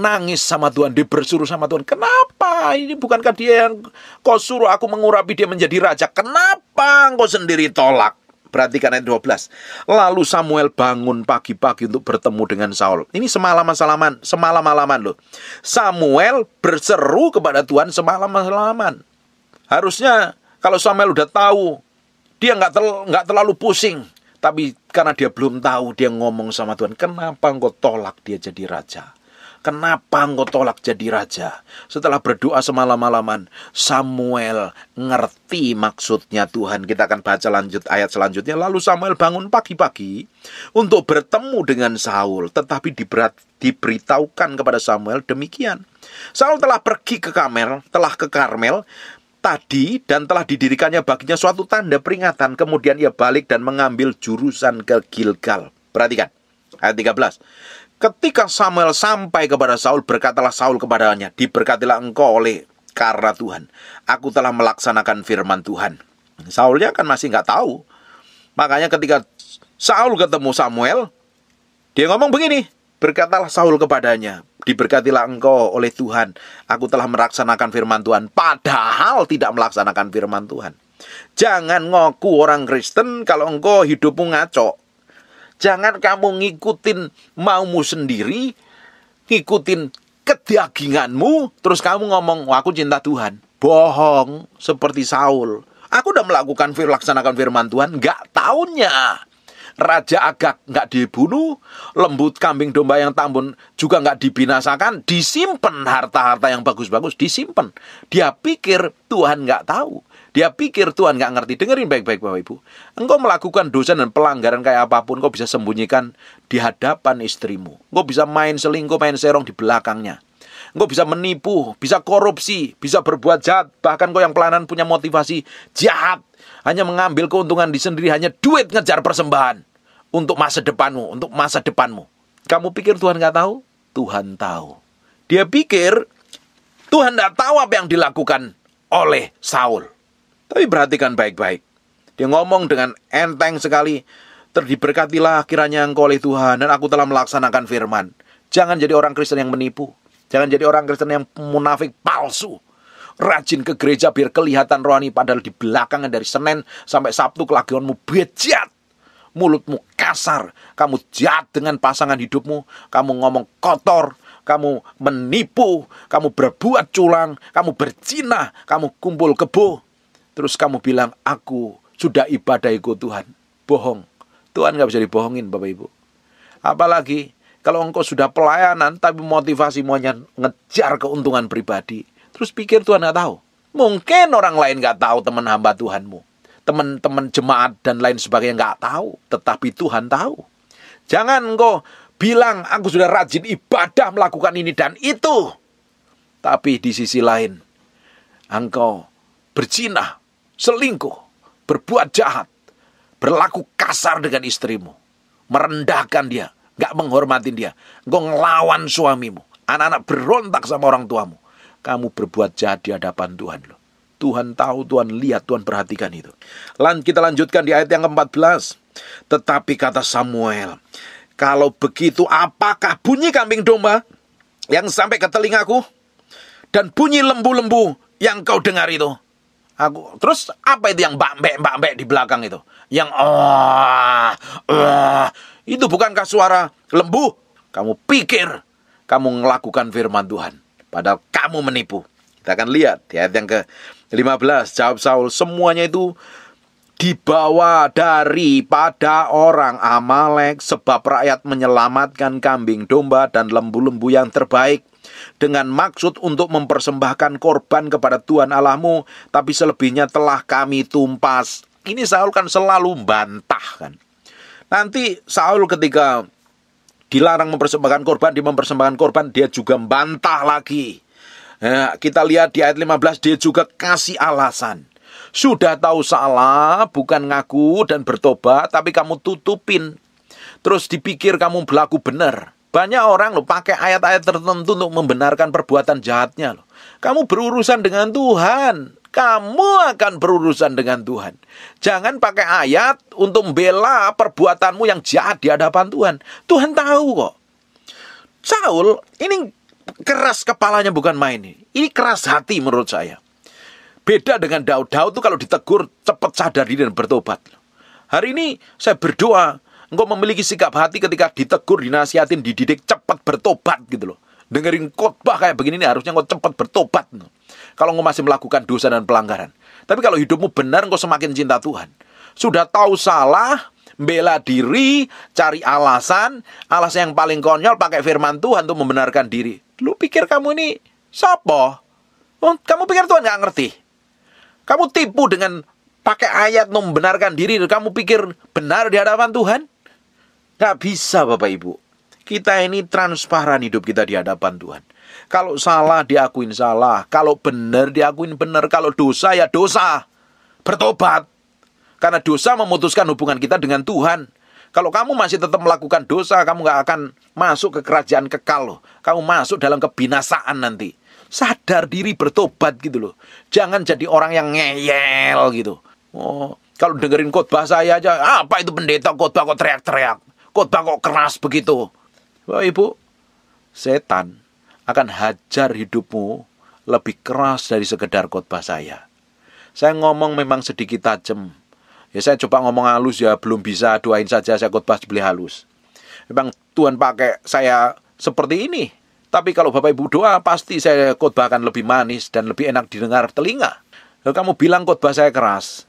nangis sama Tuhan, dibersuruh sama Tuhan. Kenapa? Ini bukankah dia yang kau suruh aku mengurapi dia menjadi raja? Kenapa engkau sendiri tolak? Perhatikan ayat 12. Lalu Samuel bangun pagi-pagi untuk bertemu dengan Saul. Ini semalaman-salaman, semalam-malaman loh. Samuel berseru kepada Tuhan semalam-malaman. Harusnya kalau Samuel udah tahu, dia nggak terl terlalu pusing. Tapi karena dia belum tahu, dia ngomong sama Tuhan, kenapa engkau tolak dia jadi raja? Kenapa engkau tolak jadi raja? Setelah berdoa semalam-malaman, Samuel ngerti maksudnya Tuhan. Kita akan baca lanjut ayat selanjutnya. Lalu Samuel bangun pagi-pagi untuk bertemu dengan Saul, tetapi diberat, diberitahukan kepada Samuel demikian. Saul telah pergi ke Karmel, telah ke Karmel tadi dan telah didirikannya baginya suatu tanda peringatan. Kemudian ia balik dan mengambil jurusan ke Gilgal. Perhatikan, ayat 13. Ketika Samuel sampai kepada Saul, berkatalah Saul kepadanya, diberkatilah engkau oleh karena Tuhan. Aku telah melaksanakan firman Tuhan. Saulnya kan masih nggak tahu. Makanya ketika Saul ketemu Samuel, dia ngomong begini, berkatalah Saul kepadanya, Diberkatilah engkau oleh Tuhan. Aku telah melaksanakan firman Tuhan. Padahal tidak melaksanakan firman Tuhan. Jangan ngaku orang Kristen kalau engkau hidupmu ngaco. Jangan kamu ngikutin maumu sendiri, ngikutin kedaginganmu, terus kamu ngomong, Wah, aku cinta Tuhan. Bohong, seperti Saul. Aku udah melakukan melaksanakan firman Tuhan, Gak taunya raja agak nggak dibunuh, lembut kambing domba yang tambun juga nggak dibinasakan, disimpan harta-harta yang bagus-bagus, disimpan. Dia pikir Tuhan nggak tahu. Dia pikir Tuhan nggak ngerti. Dengerin baik-baik Bapak Ibu. Engkau melakukan dosa dan pelanggaran kayak apapun, kau bisa sembunyikan di hadapan istrimu. Engkau bisa main selingkuh, main serong di belakangnya. Engkau bisa menipu, bisa korupsi, bisa berbuat jahat. Bahkan kau yang pelanan punya motivasi jahat. Hanya mengambil keuntungan di sendiri, hanya duit ngejar persembahan untuk masa depanmu, untuk masa depanmu. Kamu pikir Tuhan nggak tahu? Tuhan tahu. Dia pikir Tuhan nggak tahu apa yang dilakukan oleh Saul. Tapi perhatikan baik-baik. Dia ngomong dengan enteng sekali. Terdiberkatilah kiranya engkau oleh Tuhan dan aku telah melaksanakan firman. Jangan jadi orang Kristen yang menipu. Jangan jadi orang Kristen yang munafik palsu. Rajin ke gereja biar kelihatan rohani padahal di belakangnya dari Senin sampai Sabtu kelakuanmu bejat mulutmu kasar, kamu jahat dengan pasangan hidupmu, kamu ngomong kotor, kamu menipu, kamu berbuat culang, kamu berzina, kamu kumpul kebo. Terus kamu bilang, aku sudah ibadah ikut Tuhan. Bohong. Tuhan nggak bisa dibohongin Bapak Ibu. Apalagi kalau engkau sudah pelayanan tapi motivasi maunya ngejar keuntungan pribadi. Terus pikir Tuhan nggak tahu. Mungkin orang lain nggak tahu teman hamba Tuhanmu teman-teman jemaat dan lain sebagainya nggak tahu, tetapi Tuhan tahu. Jangan engkau bilang aku sudah rajin ibadah melakukan ini dan itu. Tapi di sisi lain, engkau berzina, selingkuh, berbuat jahat, berlaku kasar dengan istrimu, merendahkan dia, nggak menghormatin dia, engkau ngelawan suamimu, anak-anak berontak sama orang tuamu, kamu berbuat jahat di hadapan Tuhan lo. Tuhan tahu, Tuhan lihat, Tuhan perhatikan itu. Lan kita lanjutkan di ayat yang ke-14. Tetapi kata Samuel, kalau begitu apakah bunyi kambing domba yang sampai ke telingaku dan bunyi lembu-lembu yang kau dengar itu? Aku terus apa itu yang mbak-mbek di belakang itu? Yang ah oh, itu bukankah suara lembu? Kamu pikir kamu melakukan firman Tuhan padahal kamu menipu. Kita akan lihat di ayat yang ke-15. Jawab Saul, semuanya itu dibawa dari pada orang Amalek sebab rakyat menyelamatkan kambing domba dan lembu-lembu yang terbaik dengan maksud untuk mempersembahkan korban kepada Tuhan Allahmu tapi selebihnya telah kami tumpas ini Saul kan selalu bantah kan nanti Saul ketika dilarang mempersembahkan korban dia mempersembahkan korban dia juga bantah lagi Eh, kita lihat di ayat 15 dia juga kasih alasan. Sudah tahu salah, bukan ngaku dan bertobat, tapi kamu tutupin. Terus dipikir kamu berlaku benar. Banyak orang lo pakai ayat-ayat tertentu untuk membenarkan perbuatan jahatnya loh. Kamu berurusan dengan Tuhan. Kamu akan berurusan dengan Tuhan. Jangan pakai ayat untuk membela perbuatanmu yang jahat di hadapan Tuhan. Tuhan tahu kok. Saul ini Keras kepalanya bukan main. Ini ini keras hati menurut saya. Beda dengan Daud. Daud itu kalau ditegur cepat sadar diri dan bertobat. Hari ini saya berdoa, engkau memiliki sikap hati ketika ditegur, dinasihatin, dididik, cepat bertobat gitu loh. Dengerin khotbah kayak begini nih harusnya engkau cepat bertobat. loh. Kalau engkau masih melakukan dosa dan pelanggaran. Tapi kalau hidupmu benar, engkau semakin cinta Tuhan. Sudah tahu salah, bela diri, cari alasan, alasan yang paling konyol pakai firman Tuhan untuk membenarkan diri. Lu pikir kamu ini siapa? Kamu pikir Tuhan nggak ngerti? Kamu tipu dengan pakai ayat membenarkan diri. Kamu pikir benar di hadapan Tuhan? Nggak bisa Bapak Ibu. Kita ini transparan hidup kita di hadapan Tuhan. Kalau salah diakuin salah, kalau benar diakuin benar, kalau dosa ya dosa. Bertobat. Karena dosa memutuskan hubungan kita dengan Tuhan. Kalau kamu masih tetap melakukan dosa, kamu gak akan masuk ke kerajaan kekal loh. Kamu masuk dalam kebinasaan nanti. Sadar diri bertobat gitu loh. Jangan jadi orang yang ngeyel gitu. Oh, kalau dengerin khotbah saya aja, apa itu pendeta khotbah kok teriak-teriak? Khotbah kok keras begitu? Wah, Ibu, setan akan hajar hidupmu lebih keras dari sekedar khotbah saya. Saya ngomong memang sedikit tajam, Ya saya coba ngomong halus ya belum bisa, doain saja saya khotbah beli halus. Memang Tuhan pakai saya seperti ini. Tapi kalau Bapak Ibu doa pasti saya khotbah akan lebih manis dan lebih enak didengar telinga. Kalau kamu bilang khotbah saya keras,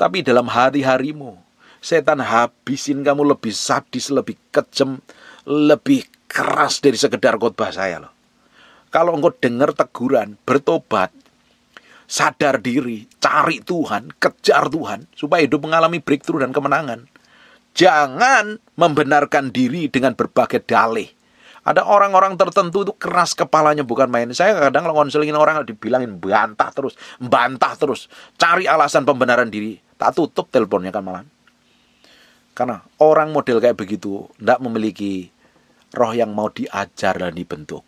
tapi dalam hari-harimu setan habisin kamu lebih sadis, lebih kejam, lebih keras dari sekedar khotbah saya loh. Kalau engkau dengar teguran, bertobat, sadar diri, cari Tuhan, kejar Tuhan supaya hidup mengalami breakthrough dan kemenangan. Jangan membenarkan diri dengan berbagai dalih. Ada orang-orang tertentu itu keras kepalanya bukan main. Saya kadang kalau konselingin orang dibilangin bantah terus, bantah terus, cari alasan pembenaran diri. Tak tutup teleponnya kan malam. Karena orang model kayak begitu tidak memiliki roh yang mau diajar dan dibentuk.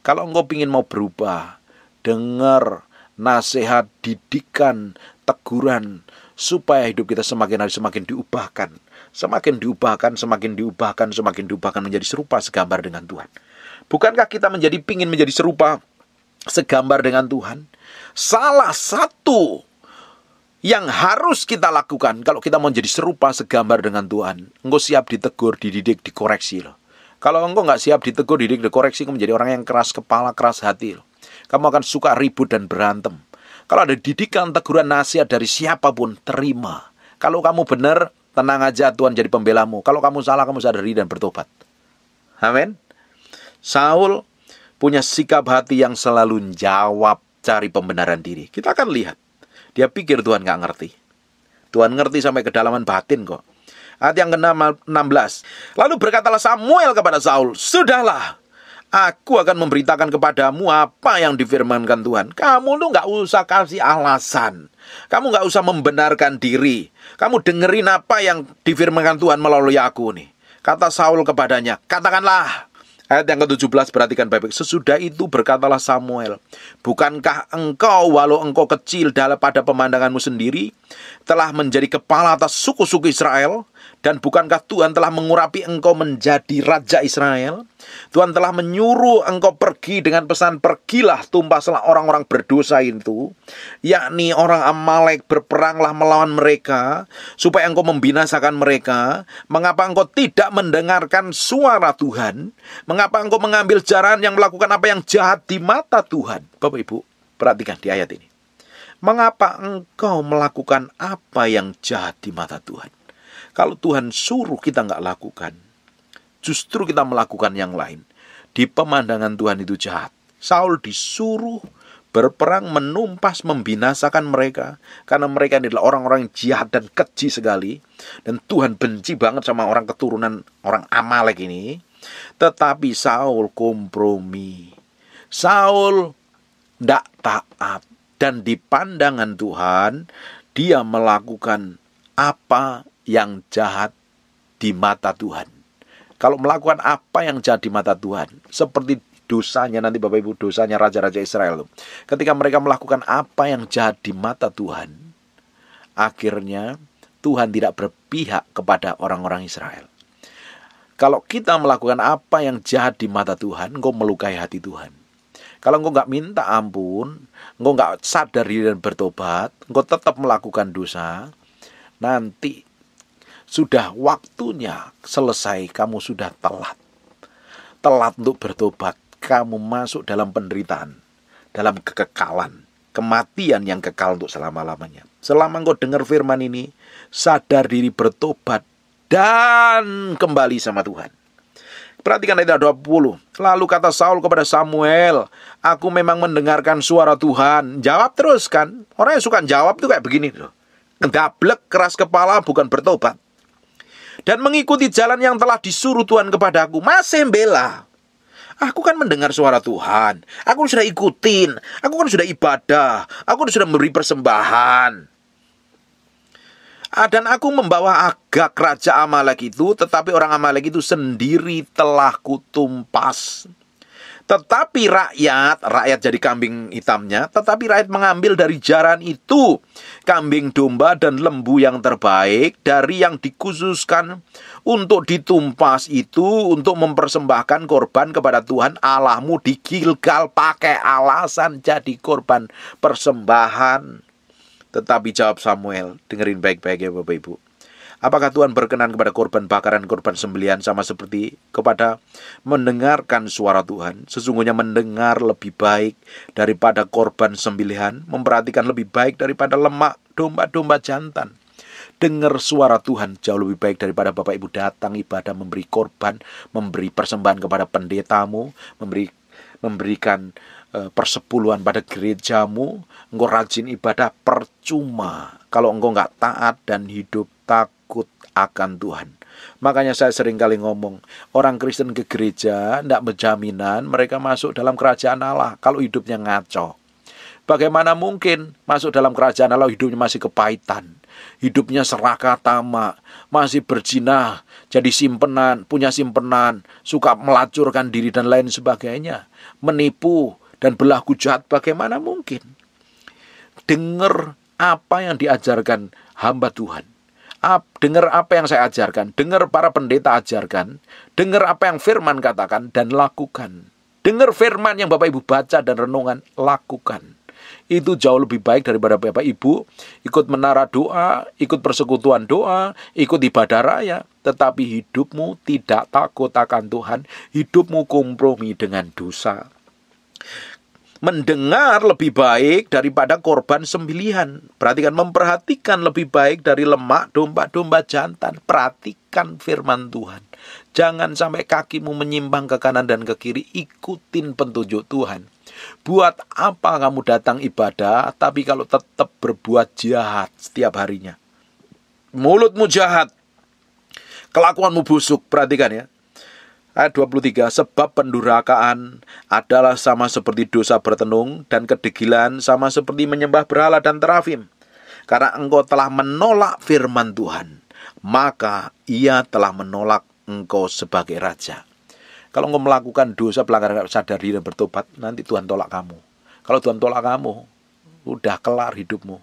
Kalau engkau pingin mau berubah, dengar nasihat, didikan, teguran supaya hidup kita semakin hari semakin diubahkan, semakin diubahkan, semakin diubahkan, semakin diubahkan menjadi serupa segambar dengan Tuhan. Bukankah kita menjadi pingin menjadi serupa segambar dengan Tuhan? Salah satu yang harus kita lakukan kalau kita mau jadi serupa segambar dengan Tuhan. Engkau siap ditegur, dididik, dikoreksi loh. Kalau engkau nggak siap ditegur, dididik, dikoreksi, engkau menjadi orang yang keras kepala, keras hati loh. Kamu akan suka ribut dan berantem. Kalau ada didikan, teguran, nasihat dari siapapun, terima. Kalau kamu benar, tenang aja Tuhan jadi pembelamu. Kalau kamu salah, kamu sadari dan bertobat. Amin. Saul punya sikap hati yang selalu jawab cari pembenaran diri. Kita akan lihat. Dia pikir Tuhan gak ngerti. Tuhan ngerti sampai kedalaman batin kok. Ayat yang ke-16. Lalu berkatalah Samuel kepada Saul, Sudahlah, Aku akan memberitakan kepadamu apa yang difirmankan Tuhan. Kamu tuh nggak usah kasih alasan. Kamu nggak usah membenarkan diri. Kamu dengerin apa yang difirmankan Tuhan melalui aku nih. Kata Saul kepadanya, katakanlah. Ayat yang ke-17 perhatikan baik-baik. Sesudah itu berkatalah Samuel, Bukankah engkau walau engkau kecil dalam pada pemandanganmu sendiri, telah menjadi kepala atas suku-suku Israel? Dan bukankah Tuhan telah mengurapi engkau menjadi Raja Israel? Tuhan telah menyuruh engkau pergi dengan pesan pergilah tumpaslah orang-orang berdosa itu. Yakni orang Amalek berperanglah melawan mereka. Supaya engkau membinasakan mereka. Mengapa engkau tidak mendengarkan suara Tuhan? Mengapa engkau mengambil jalan yang melakukan apa yang jahat di mata Tuhan? Bapak Ibu, perhatikan di ayat ini. Mengapa engkau melakukan apa yang jahat di mata Tuhan? Kalau Tuhan suruh kita nggak lakukan, justru kita melakukan yang lain. Di pemandangan Tuhan itu jahat. Saul disuruh berperang menumpas membinasakan mereka karena mereka adalah orang-orang jahat dan keji sekali dan Tuhan benci banget sama orang keturunan orang Amalek ini tetapi Saul kompromi Saul tidak taat dan di pandangan Tuhan dia melakukan apa yang jahat di mata Tuhan. Kalau melakukan apa yang jahat di mata Tuhan, seperti dosanya nanti Bapak Ibu dosanya raja-raja Israel. Ketika mereka melakukan apa yang jahat di mata Tuhan, akhirnya Tuhan tidak berpihak kepada orang-orang Israel. Kalau kita melakukan apa yang jahat di mata Tuhan, engkau melukai hati Tuhan. Kalau engkau nggak minta ampun, engkau nggak sadar diri dan bertobat, engkau tetap melakukan dosa, nanti sudah waktunya selesai, kamu sudah telat. Telat untuk bertobat, kamu masuk dalam penderitaan, dalam kekekalan, kematian yang kekal untuk selama-lamanya. Selama engkau dengar firman ini, sadar diri bertobat dan kembali sama Tuhan. Perhatikan ayat 20. Lalu kata Saul kepada Samuel, aku memang mendengarkan suara Tuhan. Jawab terus kan. Orang yang suka jawab tuh kayak begini loh. keras kepala bukan bertobat dan mengikuti jalan yang telah disuruh Tuhan kepadaku. Masih bela. Aku kan mendengar suara Tuhan. Aku sudah ikutin. Aku kan sudah ibadah. Aku sudah memberi persembahan. Ah, dan aku membawa agak raja Amalek itu, tetapi orang Amalek itu sendiri telah kutumpas. Tetapi rakyat, rakyat jadi kambing hitamnya, tetapi rakyat mengambil dari jaran itu kambing domba dan lembu yang terbaik dari yang dikhususkan untuk ditumpas itu untuk mempersembahkan korban kepada Tuhan Allahmu di Gilgal pakai alasan jadi korban persembahan. Tetapi jawab Samuel, dengerin baik-baik ya Bapak Ibu. Apakah Tuhan berkenan kepada korban bakaran, korban sembelian sama seperti kepada mendengarkan suara Tuhan? Sesungguhnya mendengar lebih baik daripada korban sembelihan, memperhatikan lebih baik daripada lemak domba-domba jantan. Dengar suara Tuhan jauh lebih baik daripada Bapak Ibu datang ibadah memberi korban, memberi persembahan kepada pendetamu, memberi memberikan eh, persepuluhan pada gerejamu, engkau rajin ibadah percuma. Kalau engkau nggak taat dan hidup tak akan Tuhan. Makanya saya sering kali ngomong, orang Kristen ke gereja tidak berjaminan mereka masuk dalam kerajaan Allah kalau hidupnya ngaco. Bagaimana mungkin masuk dalam kerajaan Allah hidupnya masih kepahitan, hidupnya serakah tamak, masih berzinah, jadi simpenan, punya simpenan, suka melacurkan diri dan lain sebagainya, menipu dan berlaku jahat bagaimana mungkin? Dengar apa yang diajarkan hamba Tuhan. Ap, dengar apa yang saya ajarkan, dengar para pendeta ajarkan, dengar apa yang firman katakan dan lakukan. Dengar firman yang Bapak Ibu baca dan renungan, lakukan. Itu jauh lebih baik daripada Bapak Ibu ikut menara doa, ikut persekutuan doa, ikut ibadah raya, tetapi hidupmu tidak takut akan Tuhan, hidupmu kompromi dengan dosa mendengar lebih baik daripada korban sembilihan. Perhatikan, memperhatikan lebih baik dari lemak domba-domba jantan. Perhatikan firman Tuhan. Jangan sampai kakimu menyimpang ke kanan dan ke kiri. Ikutin petunjuk Tuhan. Buat apa kamu datang ibadah, tapi kalau tetap berbuat jahat setiap harinya? Mulutmu jahat, kelakuanmu busuk. Perhatikan ya, Ayat 23 Sebab pendurakaan adalah sama seperti dosa bertenung dan kedegilan sama seperti menyembah berhala dan terafim. Karena engkau telah menolak firman Tuhan, maka ia telah menolak engkau sebagai raja. Kalau engkau melakukan dosa pelanggaran sadari dan bertobat, nanti Tuhan tolak kamu. Kalau Tuhan tolak kamu, udah kelar hidupmu.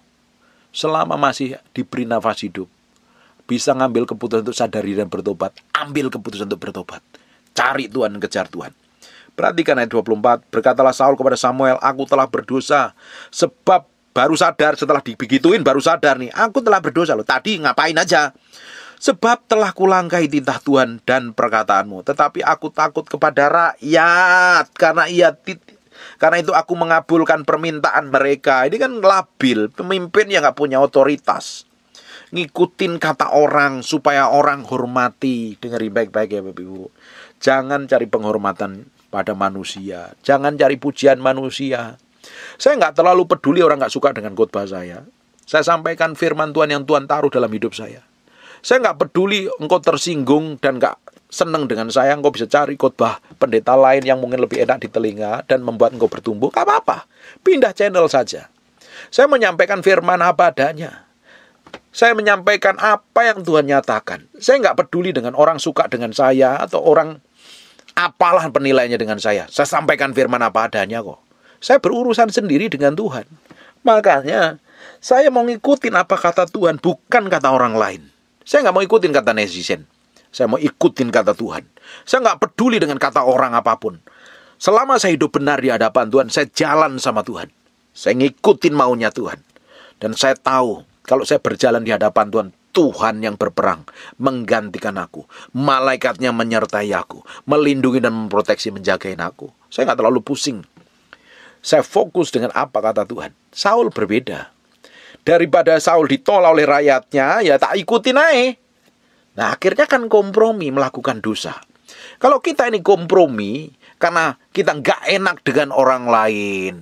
Selama masih diberi nafas hidup, bisa ngambil keputusan untuk sadari dan bertobat, ambil keputusan untuk bertobat. Cari Tuhan, kejar Tuhan. Perhatikan ayat 24, berkatalah Saul kepada Samuel, aku telah berdosa, sebab baru sadar setelah dibegituin baru sadar nih, aku telah berdosa loh, tadi ngapain aja. Sebab telah kulangkai titah Tuhan dan perkataanmu, tetapi aku takut kepada rakyat, karena ia karena itu aku mengabulkan permintaan mereka. Ini kan labil, pemimpin yang gak punya otoritas. Ngikutin kata orang supaya orang hormati. Dengerin baik-baik ya Bapak Ibu. Jangan cari penghormatan pada manusia. Jangan cari pujian manusia. Saya nggak terlalu peduli orang nggak suka dengan khotbah saya. Saya sampaikan firman Tuhan yang Tuhan taruh dalam hidup saya. Saya nggak peduli engkau tersinggung dan nggak seneng dengan saya, engkau bisa cari khotbah pendeta lain yang mungkin lebih enak di telinga dan membuat engkau bertumbuh. Gak apa-apa, pindah channel saja. Saya menyampaikan firman apa adanya. Saya menyampaikan apa yang Tuhan nyatakan. Saya nggak peduli dengan orang suka dengan saya atau orang apalah penilainya dengan saya. Saya sampaikan firman apa adanya kok. Saya berurusan sendiri dengan Tuhan. Makanya saya mau ngikutin apa kata Tuhan, bukan kata orang lain. Saya nggak mau ikutin kata netizen. Saya mau ikutin kata Tuhan. Saya nggak peduli dengan kata orang apapun. Selama saya hidup benar di hadapan Tuhan, saya jalan sama Tuhan. Saya ngikutin maunya Tuhan. Dan saya tahu kalau saya berjalan di hadapan Tuhan, Tuhan yang berperang menggantikan aku. Malaikatnya menyertai aku, melindungi dan memproteksi, menjagain aku. Saya nggak terlalu pusing. Saya fokus dengan apa kata Tuhan. Saul berbeda. Daripada Saul ditolak oleh rakyatnya, ya tak ikuti naik. Nah akhirnya kan kompromi melakukan dosa. Kalau kita ini kompromi karena kita nggak enak dengan orang lain,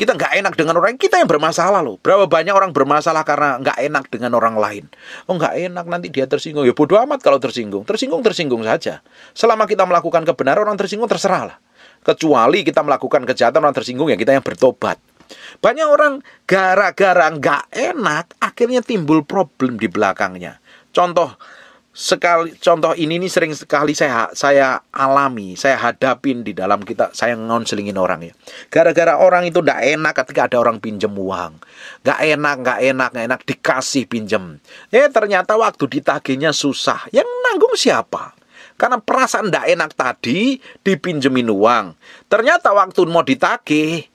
kita nggak enak dengan orang kita yang bermasalah loh. Berapa banyak orang bermasalah karena nggak enak dengan orang lain. Oh nggak enak nanti dia tersinggung. Ya bodoh amat kalau tersinggung. Tersinggung tersinggung saja. Selama kita melakukan kebenaran orang tersinggung terserah lah. Kecuali kita melakukan kejahatan orang tersinggung ya kita yang bertobat. Banyak orang gara-gara nggak enak akhirnya timbul problem di belakangnya. Contoh sekali contoh ini nih sering sekali saya saya alami, saya hadapin di dalam kita saya ngonselingin orang ya. Gara-gara orang itu ndak enak ketika ada orang pinjem uang. Nggak enak, nggak enak, nggak enak dikasih pinjem. Eh ternyata waktu ditagihnya susah. Yang nanggung siapa? Karena perasaan ndak enak tadi dipinjemin uang. Ternyata waktu mau ditagih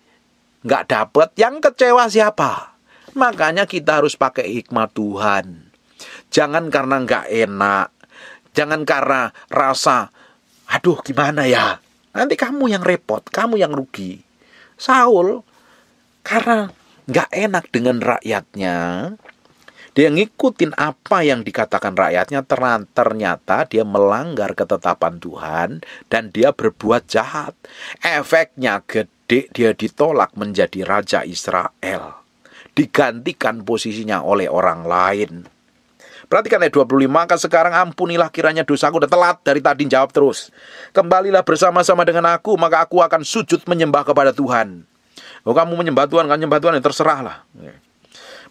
nggak dapet, yang kecewa siapa? Makanya kita harus pakai hikmat Tuhan Jangan karena nggak enak. Jangan karena rasa, aduh gimana ya. Nanti kamu yang repot, kamu yang rugi. Saul, karena nggak enak dengan rakyatnya, dia ngikutin apa yang dikatakan rakyatnya ternyata dia melanggar ketetapan Tuhan dan dia berbuat jahat. Efeknya gede dia ditolak menjadi raja Israel. Digantikan posisinya oleh orang lain. Perhatikan ayat 25, maka sekarang ampunilah kiranya dosaku udah telat dari tadi jawab terus. Kembalilah bersama-sama dengan aku, maka aku akan sujud menyembah kepada Tuhan. Oh, kamu menyembah Tuhan, kan menyembah Tuhan, ya terserahlah. Ya.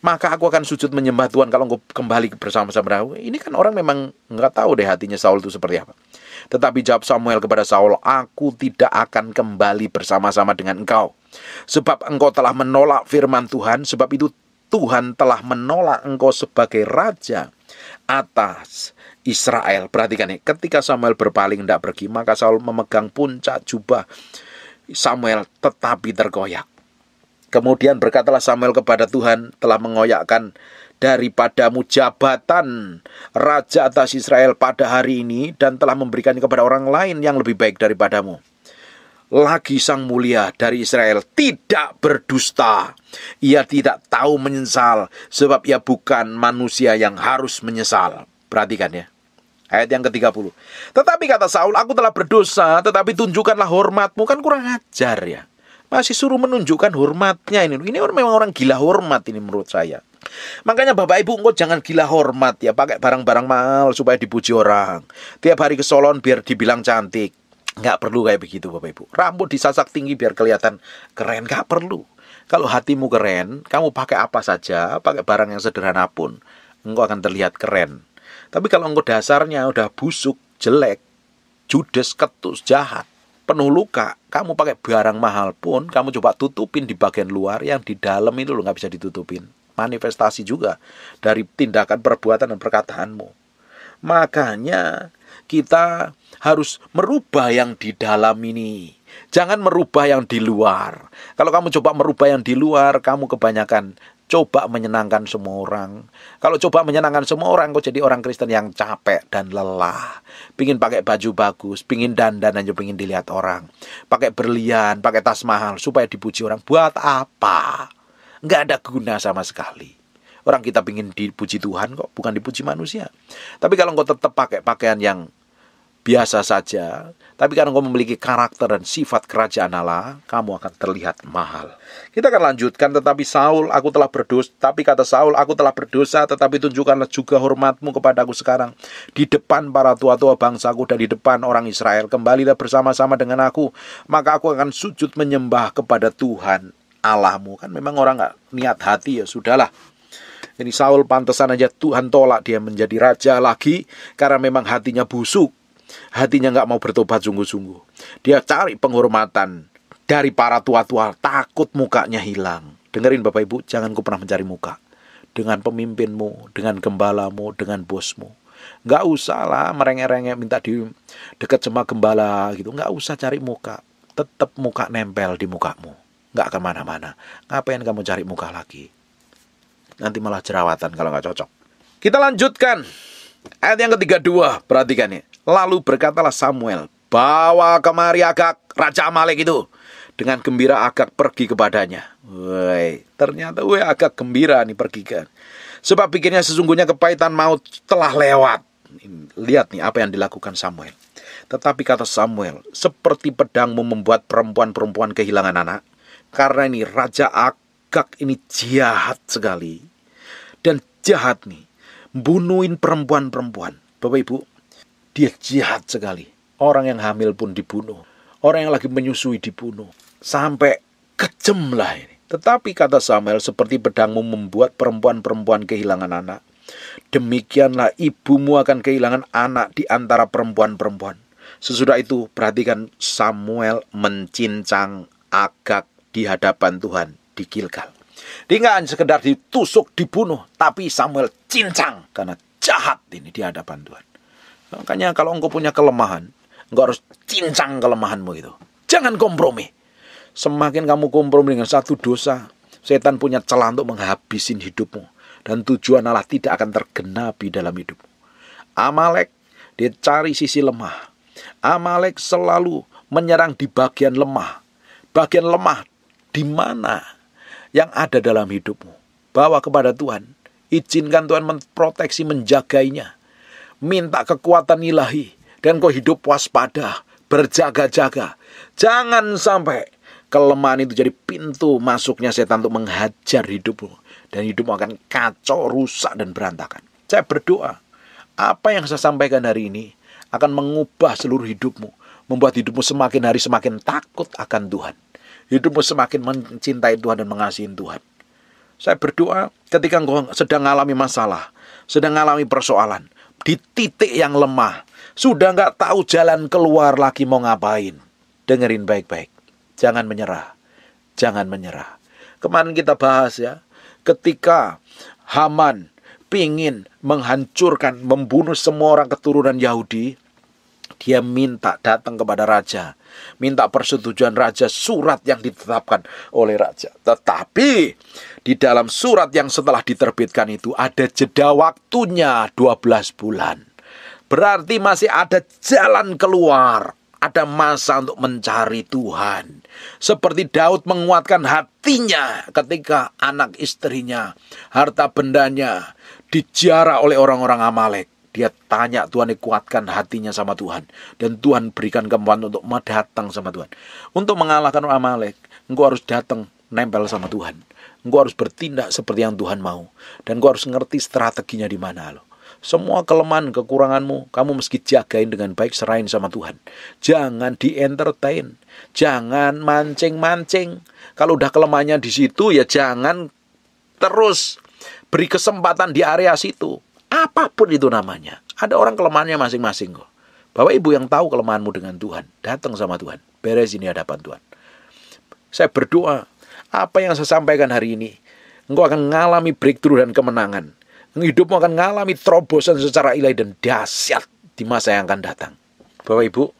Maka aku akan sujud menyembah Tuhan kalau engkau kembali bersama-sama dengan aku. Ini kan orang memang nggak tahu deh hatinya Saul itu seperti apa. Tetapi jawab Samuel kepada Saul, aku tidak akan kembali bersama-sama dengan engkau. Sebab engkau telah menolak firman Tuhan, sebab itu Tuhan telah menolak engkau sebagai raja atas Israel. Perhatikan nih, ketika Samuel berpaling tidak pergi, maka Saul memegang puncak jubah Samuel tetapi tergoyak. Kemudian berkatalah Samuel kepada Tuhan telah mengoyakkan daripadamu jabatan raja atas Israel pada hari ini dan telah memberikannya kepada orang lain yang lebih baik daripadamu lagi sang mulia dari Israel tidak berdusta. Ia tidak tahu menyesal sebab ia bukan manusia yang harus menyesal. Perhatikan ya. Ayat yang ke-30. Tetapi kata Saul, aku telah berdosa, tetapi tunjukkanlah hormatmu. Kan kurang ajar ya. Masih suruh menunjukkan hormatnya ini. Ini memang orang gila hormat ini menurut saya. Makanya Bapak Ibu engkau jangan gila hormat ya Pakai barang-barang mahal supaya dipuji orang Tiap hari ke Solon biar dibilang cantik Nggak perlu kayak begitu Bapak Ibu. Rambut disasak tinggi biar kelihatan keren. Nggak perlu. Kalau hatimu keren, kamu pakai apa saja, pakai barang yang sederhana pun, engkau akan terlihat keren. Tapi kalau engkau dasarnya udah busuk, jelek, judes, ketus, jahat, penuh luka, kamu pakai barang mahal pun, kamu coba tutupin di bagian luar yang di dalam itu lo nggak bisa ditutupin. Manifestasi juga dari tindakan, perbuatan, dan perkataanmu. Makanya kita harus merubah yang di dalam ini. Jangan merubah yang di luar. Kalau kamu coba merubah yang di luar, kamu kebanyakan coba menyenangkan semua orang. Kalau coba menyenangkan semua orang, kok jadi orang Kristen yang capek dan lelah. Pingin pakai baju bagus, pingin dandan aja pingin dilihat orang. Pakai berlian, pakai tas mahal supaya dipuji orang. Buat apa? Enggak ada guna sama sekali. Orang kita pingin dipuji Tuhan kok, bukan dipuji manusia. Tapi kalau engkau tetap pakai pakaian yang biasa saja, tapi karena engkau memiliki karakter dan sifat kerajaan Allah, kamu akan terlihat mahal. Kita akan lanjutkan, tetapi Saul, aku telah berdosa. Tapi kata Saul, aku telah berdosa, tetapi tunjukkanlah juga hormatmu kepada aku sekarang. Di depan para tua-tua bangsaku dan di depan orang Israel, kembalilah bersama-sama dengan aku. Maka aku akan sujud menyembah kepada Tuhan Allahmu. Kan memang orang nggak niat hati ya, sudahlah. Ini Saul pantesan aja Tuhan tolak dia menjadi raja lagi karena memang hatinya busuk hatinya nggak mau bertobat sungguh-sungguh. Dia cari penghormatan dari para tua-tua, takut mukanya hilang. Dengerin Bapak Ibu, jangan kau pernah mencari muka. Dengan pemimpinmu, dengan gembalamu, dengan bosmu. Nggak usah lah merengek-rengek minta di dekat sama gembala gitu. Nggak usah cari muka. Tetap muka nempel di mukamu. Nggak kemana-mana. Ngapain kamu cari muka lagi? Nanti malah jerawatan kalau nggak cocok. Kita lanjutkan. Ayat yang ketiga dua, perhatikan ya. Lalu berkatalah Samuel, bawa kemari Agak, Raja Amalek itu. Dengan gembira Agak pergi kepadanya. Woi, ternyata woi Agak gembira nih pergi kan. Sebab pikirnya sesungguhnya kepahitan maut telah lewat. Lihat nih apa yang dilakukan Samuel. Tetapi kata Samuel, seperti pedangmu membuat perempuan-perempuan kehilangan anak. Karena ini Raja Agak ini jahat sekali. Dan jahat nih. Bunuhin perempuan-perempuan. Bapak Ibu, dia jahat sekali. Orang yang hamil pun dibunuh. Orang yang lagi menyusui dibunuh. Sampai lah ini. Tetapi kata Samuel seperti pedangmu membuat perempuan-perempuan kehilangan anak. Demikianlah ibumu akan kehilangan anak di antara perempuan-perempuan. Sesudah itu perhatikan Samuel mencincang Agak di hadapan Tuhan di Gilgal. Dia nggak hanya sekedar ditusuk, dibunuh, tapi Samuel cincang karena jahat ini di hadapan Tuhan. Makanya kalau engkau punya kelemahan, engkau harus cincang kelemahanmu itu. Jangan kompromi. Semakin kamu kompromi dengan satu dosa, setan punya celah untuk menghabisin hidupmu. Dan tujuan Allah tidak akan tergenapi dalam hidupmu. Amalek, dia cari sisi lemah. Amalek selalu menyerang di bagian lemah. Bagian lemah di mana yang ada dalam hidupmu. Bawa kepada Tuhan. Izinkan Tuhan memproteksi, menjaganya minta kekuatan ilahi dan kau hidup waspada, berjaga-jaga. Jangan sampai kelemahan itu jadi pintu masuknya setan untuk menghajar hidupmu dan hidupmu akan kacau, rusak dan berantakan. Saya berdoa apa yang saya sampaikan hari ini akan mengubah seluruh hidupmu, membuat hidupmu semakin hari semakin takut akan Tuhan. Hidupmu semakin mencintai Tuhan dan mengasihi Tuhan. Saya berdoa ketika engkau sedang mengalami masalah, sedang mengalami persoalan, di titik yang lemah. Sudah nggak tahu jalan keluar lagi mau ngapain. Dengerin baik-baik. Jangan menyerah. Jangan menyerah. Kemarin kita bahas ya. Ketika Haman pingin menghancurkan, membunuh semua orang keturunan Yahudi, dia minta datang kepada raja, minta persetujuan raja surat yang ditetapkan oleh raja. Tetapi di dalam surat yang setelah diterbitkan itu ada jeda waktunya 12 bulan. Berarti masih ada jalan keluar, ada masa untuk mencari Tuhan. Seperti Daud menguatkan hatinya ketika anak istrinya, harta bendanya dijarah oleh orang-orang Amalek. Dia tanya Tuhan dikuatkan hatinya sama Tuhan. Dan Tuhan berikan kemampuan untuk datang sama Tuhan. Untuk mengalahkan Amalek, engkau harus datang nempel sama Tuhan. Gue harus bertindak seperti yang Tuhan mau. Dan gue harus ngerti strateginya di mana loh. Semua kelemahan, kekuranganmu, kamu meski jagain dengan baik, serahin sama Tuhan. Jangan di-entertain. Jangan mancing-mancing. Kalau udah kelemahannya di situ, ya jangan terus beri kesempatan di area situ. Apapun itu namanya. Ada orang kelemahannya masing-masing kok. Bapak Ibu yang tahu kelemahanmu dengan Tuhan, datang sama Tuhan. Beres ini hadapan Tuhan. Saya berdoa apa yang saya sampaikan hari ini, engkau akan mengalami breakthrough dan kemenangan. Hidupmu akan mengalami terobosan secara ilahi dan dahsyat di masa yang akan datang. Bapak Ibu,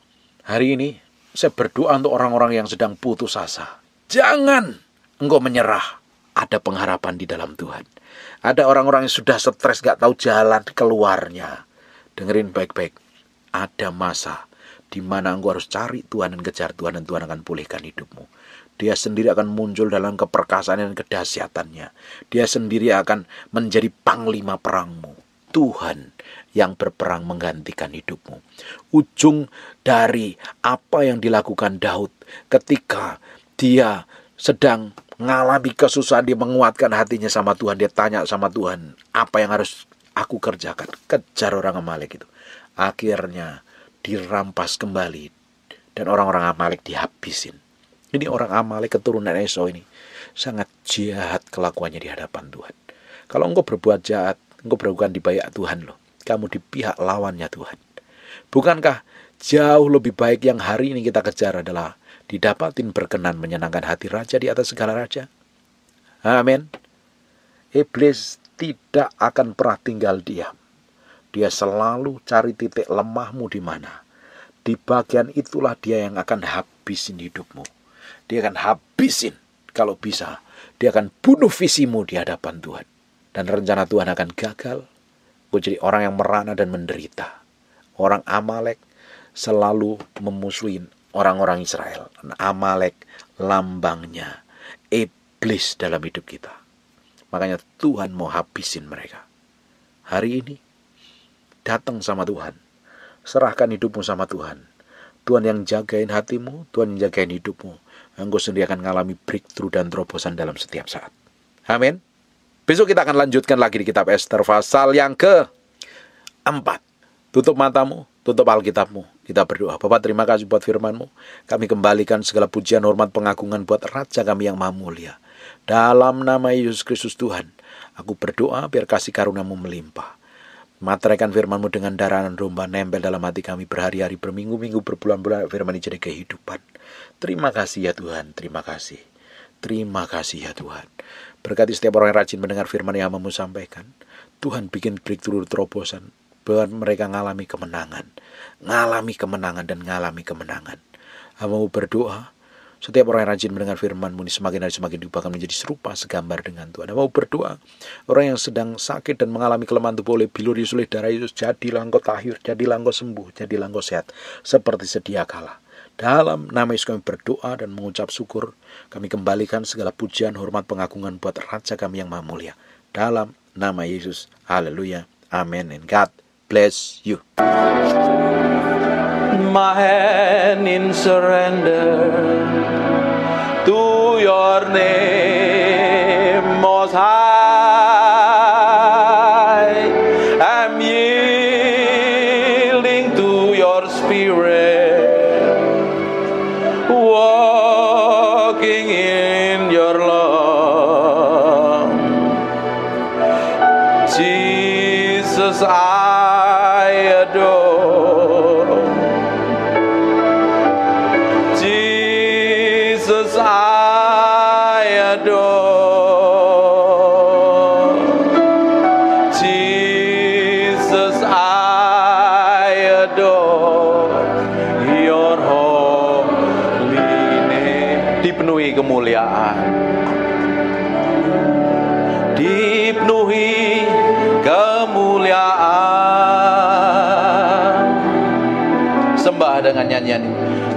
hari ini saya berdoa untuk orang-orang yang sedang putus asa. Jangan engkau menyerah. Ada pengharapan di dalam Tuhan. Ada orang-orang yang sudah stres gak tahu jalan keluarnya. Dengerin baik-baik. Ada masa di mana engkau harus cari Tuhan dan kejar Tuhan dan Tuhan akan pulihkan hidupmu. Dia sendiri akan muncul dalam keperkasaan dan kedahsyatannya. Dia sendiri akan menjadi panglima perangmu. Tuhan yang berperang menggantikan hidupmu. Ujung dari apa yang dilakukan Daud ketika dia sedang mengalami kesusahan, dia menguatkan hatinya sama Tuhan, dia tanya sama Tuhan, apa yang harus aku kerjakan? Kejar orang Amalek itu. Akhirnya dirampas kembali dan orang-orang Amalek dihabisin. Ini orang Amalek keturunan Esau ini. Sangat jahat kelakuannya di hadapan Tuhan. Kalau engkau berbuat jahat, engkau di bayak Tuhan loh. Kamu di pihak lawannya Tuhan. Bukankah jauh lebih baik yang hari ini kita kejar adalah didapatin berkenan menyenangkan hati raja di atas segala raja? Amin. Iblis tidak akan pernah tinggal diam. Dia selalu cari titik lemahmu di mana. Di bagian itulah dia yang akan habisin hidupmu. Dia akan habisin kalau bisa. Dia akan bunuh visimu di hadapan Tuhan. Dan rencana Tuhan akan gagal. Kau jadi orang yang merana dan menderita. Orang Amalek selalu memusuhi orang-orang Israel. Dan Amalek lambangnya iblis dalam hidup kita. Makanya Tuhan mau habisin mereka. Hari ini datang sama Tuhan. Serahkan hidupmu sama Tuhan. Tuhan yang jagain hatimu, Tuhan yang jagain hidupmu engkau sendiri akan mengalami breakthrough dan terobosan dalam setiap saat. Amin. Besok kita akan lanjutkan lagi di kitab Esther pasal yang ke 4. Tutup matamu, tutup Alkitabmu. Kita berdoa. Bapak terima kasih buat firmanmu. Kami kembalikan segala pujian, hormat, pengagungan buat Raja kami yang maha mulia. Dalam nama Yesus Kristus Tuhan, aku berdoa biar kasih karunamu melimpah. Materaikan firmanmu dengan darah dan domba nempel dalam hati kami berhari-hari, berminggu-minggu, berbulan-bulan, firman ini jadi kehidupan. Terima kasih ya Tuhan, terima kasih. Terima kasih ya Tuhan. Berkati setiap orang yang rajin mendengar firman yang kamu sampaikan. Tuhan bikin breakthrough terobosan. Bahkan mereka ngalami kemenangan. Ngalami kemenangan dan ngalami kemenangan. Hamamu berdoa. Setiap orang yang rajin mendengar Firmanmu ini semakin hari semakin diubahkan menjadi serupa segambar dengan Tuhan. Mau berdoa, orang yang sedang sakit dan mengalami kelemahan tubuh oleh bilur Yesus darah Yesus, jadilah engkau tahir, jadi engkau sembuh, jadi engkau sehat. Seperti sedia kala. Dalam nama Yesus kami berdoa dan mengucap syukur. Kami kembalikan segala pujian, hormat, pengagungan buat Raja kami yang maha mulia. Dalam nama Yesus. Haleluya. Amin. And God bless you. My hand in surrender to your name. menyembah dengan nyanyian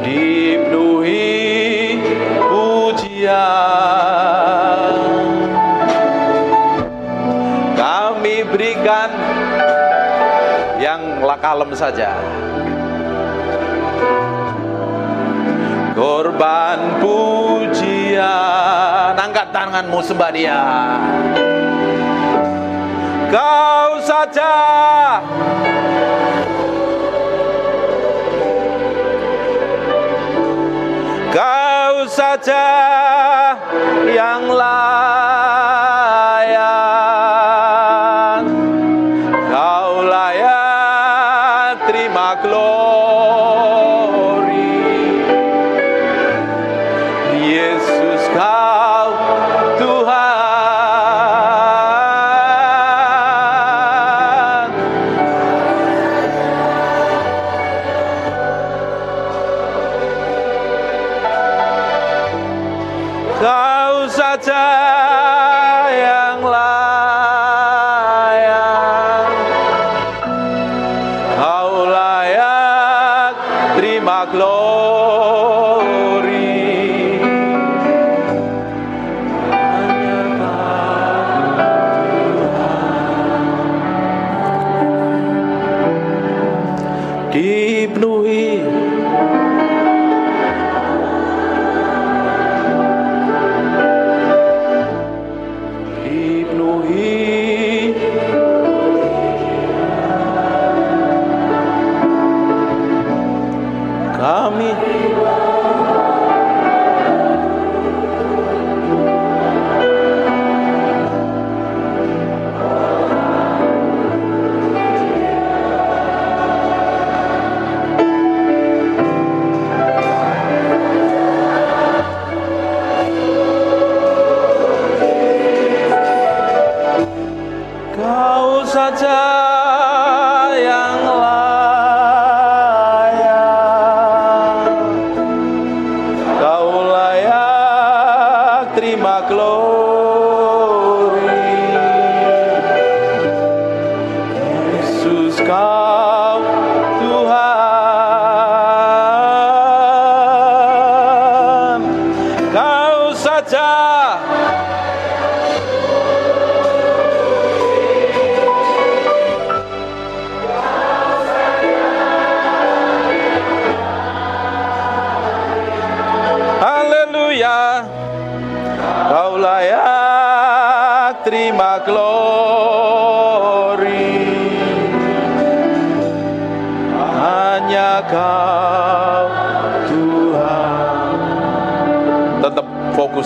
ini dipenuhi pujian kami berikan yang lakalem saja korban pujian angkat tanganmu sembah dia kau saja Kau saja yang lain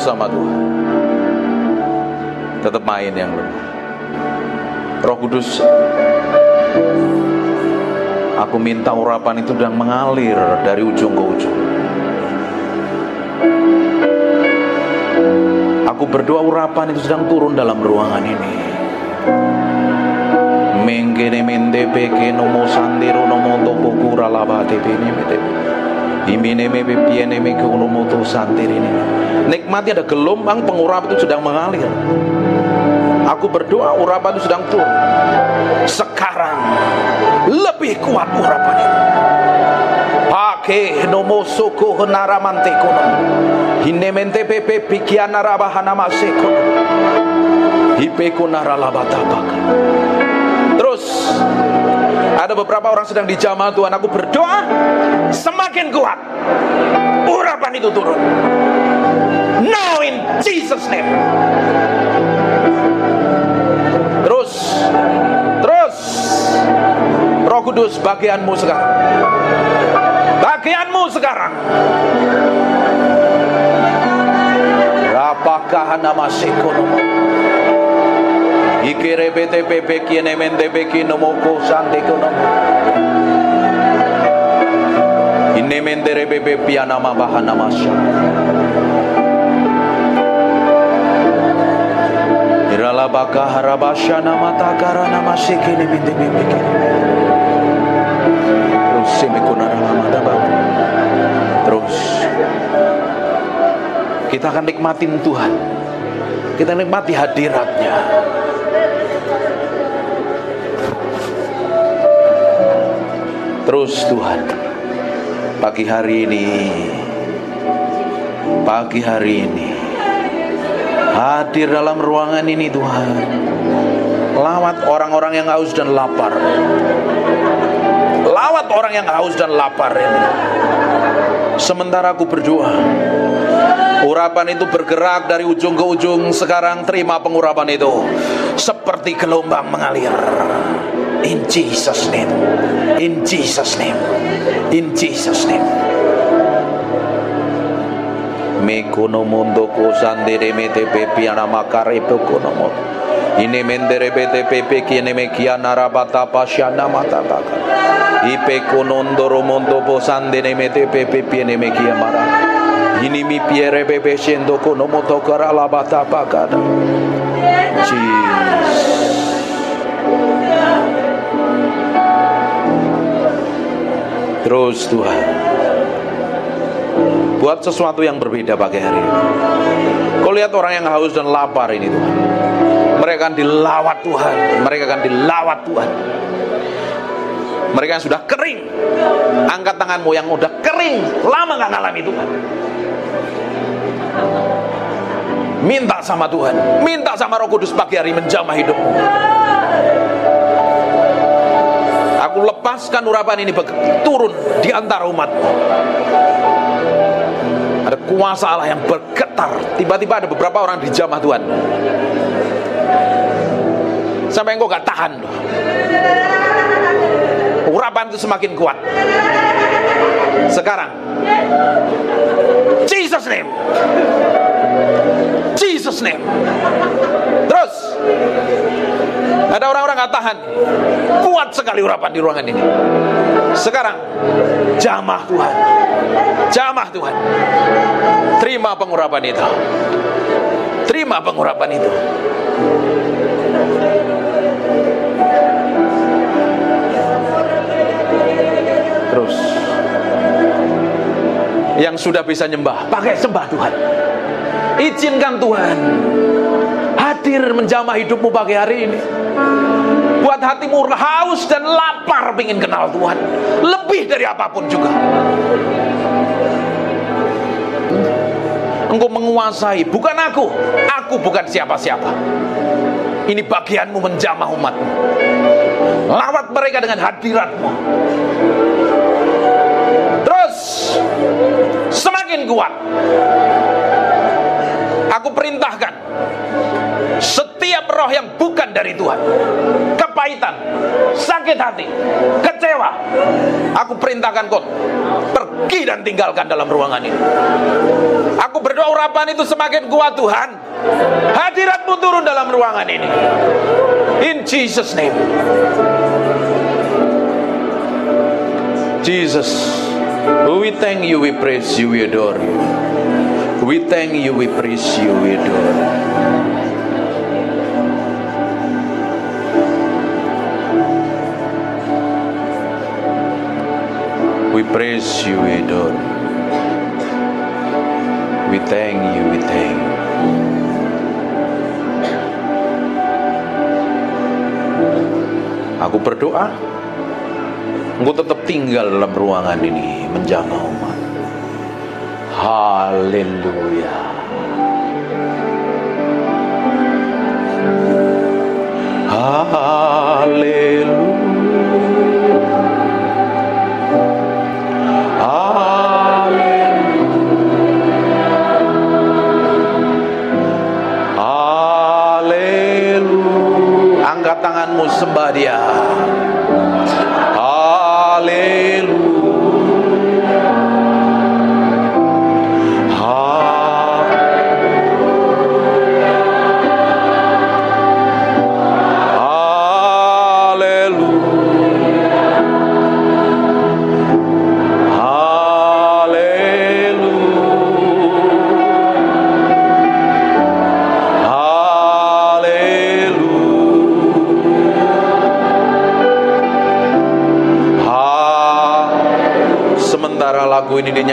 sama Tuhan tetap main yang lemah Roh Kudus aku minta urapan itu sedang mengalir dari ujung ke ujung aku berdoa urapan itu sedang turun dalam ruangan ini Mengkene mente peke nomo sandero nomo topo kura laba tepe Nikmati ada gelombang pengurapan itu sedang mengalir Aku berdoa urapan itu sedang turun Sekarang Lebih kuat urapan itu Pake nomo suku henara Hine mente pepe pikian rabahana masekono Hipekunara labatabaka Terus Terus ada beberapa orang sedang di jamaah Tuhan aku berdoa semakin kuat. Urapan itu turun. Now in Jesus name. Terus, terus, Roh Kudus bagianmu sekarang. Bagianmu sekarang. Apakah nama sekolah Ikerepete pepe kiene mente peki nomoko sande konomo. Inne mente repepe piana mabahana masya. Irala baka harabasha nama takara nama sekene mente pepe kiene. Terus semekonara lama tabang. Terus kita akan nikmatin Tuhan. Kita nikmati hadiratnya. Terus Tuhan Pagi hari ini Pagi hari ini Hadir dalam ruangan ini Tuhan Lawat orang-orang yang haus dan lapar Lawat orang yang haus dan lapar ini Sementara aku berdoa Urapan itu bergerak dari ujung ke ujung Sekarang terima pengurapan itu Seperti gelombang mengalir In Jesus' name. In Jesus' name. In Jesus' name. Me kono mundo kosandere me te pepi anamakare pe kono mo. Ine mendere be te pepe kiene me kiana na mata matabaka. Ipe konondoro mundo posandere me te pepe piene me mara. Ini mi piere bebe scendo kono motokara la labata pakada. Jesus. terus Tuhan buat sesuatu yang berbeda pagi hari ini kau lihat orang yang haus dan lapar ini Tuhan mereka akan dilawat Tuhan mereka akan dilawat Tuhan mereka yang sudah kering angkat tanganmu yang udah kering lama nggak ngalami Tuhan minta sama Tuhan minta sama Roh Kudus pagi hari menjamah hidupmu aku lepaskan urapan ini turun di antara umat ada kuasa Allah yang bergetar tiba-tiba ada beberapa orang di jamaah Tuhan sampai engkau gak tahan urapan itu semakin kuat sekarang sekali urapan di ruangan ini. Sekarang jamah Tuhan. Jamah Tuhan. Terima pengurapan itu. Terima pengurapan itu. Terus yang sudah bisa nyembah, pakai sembah Tuhan. Izinkan Tuhan hadir menjamah hidupmu pagi hari ini buat hatimu haus dan lapar ingin kenal Tuhan lebih dari apapun juga engkau menguasai bukan aku aku bukan siapa-siapa ini bagianmu menjamah umatmu lawat mereka dengan hadiratmu terus semakin kuat aku perintahkan setiap roh yang bukan dari Tuhan Kepahitan Sakit hati Kecewa Aku perintahkan kau Pergi dan tinggalkan dalam ruangan ini Aku berdoa urapan itu semakin kuat Tuhan Hadiratmu turun dalam ruangan ini In Jesus name Jesus We thank you, we praise you, we adore you We thank you, we praise you, we adore you We praise you, we adore. We thank you, we thank you. Aku berdoa, engkau tetap tinggal dalam ruangan ini menjaga umat. Haleluya. Haleluya. somebody out.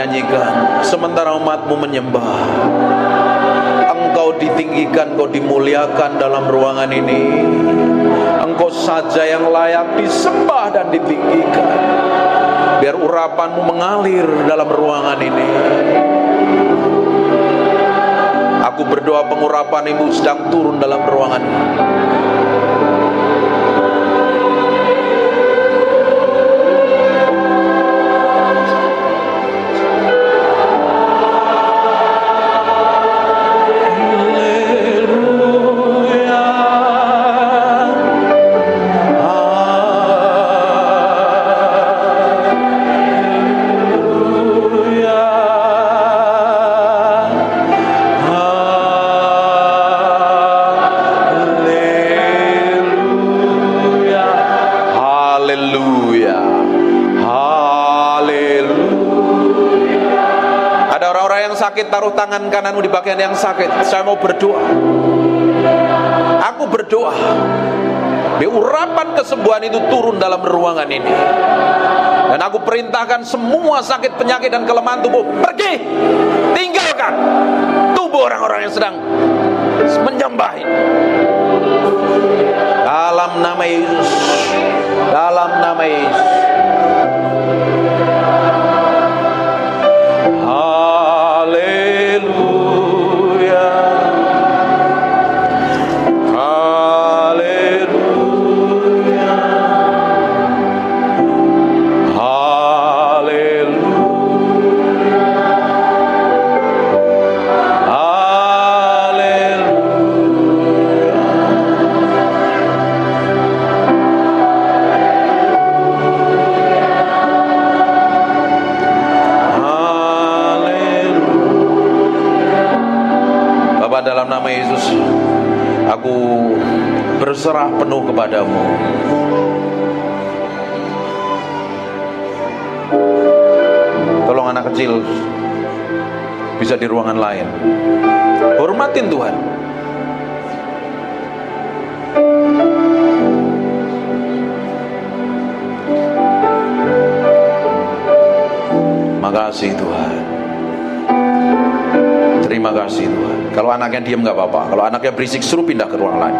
menyanyikan sementara umatmu menyembah engkau ditinggikan kau dimuliakan dalam ruangan ini engkau saja yang layak disembah dan ditinggikan biar urapanmu mengalir dalam ruangan ini aku berdoa pengurapan ibu sedang turun dalam ruangan ini taruh tangan kananmu di bagian yang sakit. Saya mau berdoa. Aku berdoa. Biar urapan kesembuhan itu turun dalam ruangan ini. Dan aku perintahkan semua sakit, penyakit, dan kelemahan tubuh. Pergi! Tinggalkan! Tubuh orang-orang yang sedang menyembah Dalam nama Yesus. di ruangan lain. Hormatin Tuhan. Makasih Tuhan. Terima kasih Tuhan. Kalau anaknya diam nggak apa-apa. Kalau anaknya berisik suruh pindah ke ruang lain.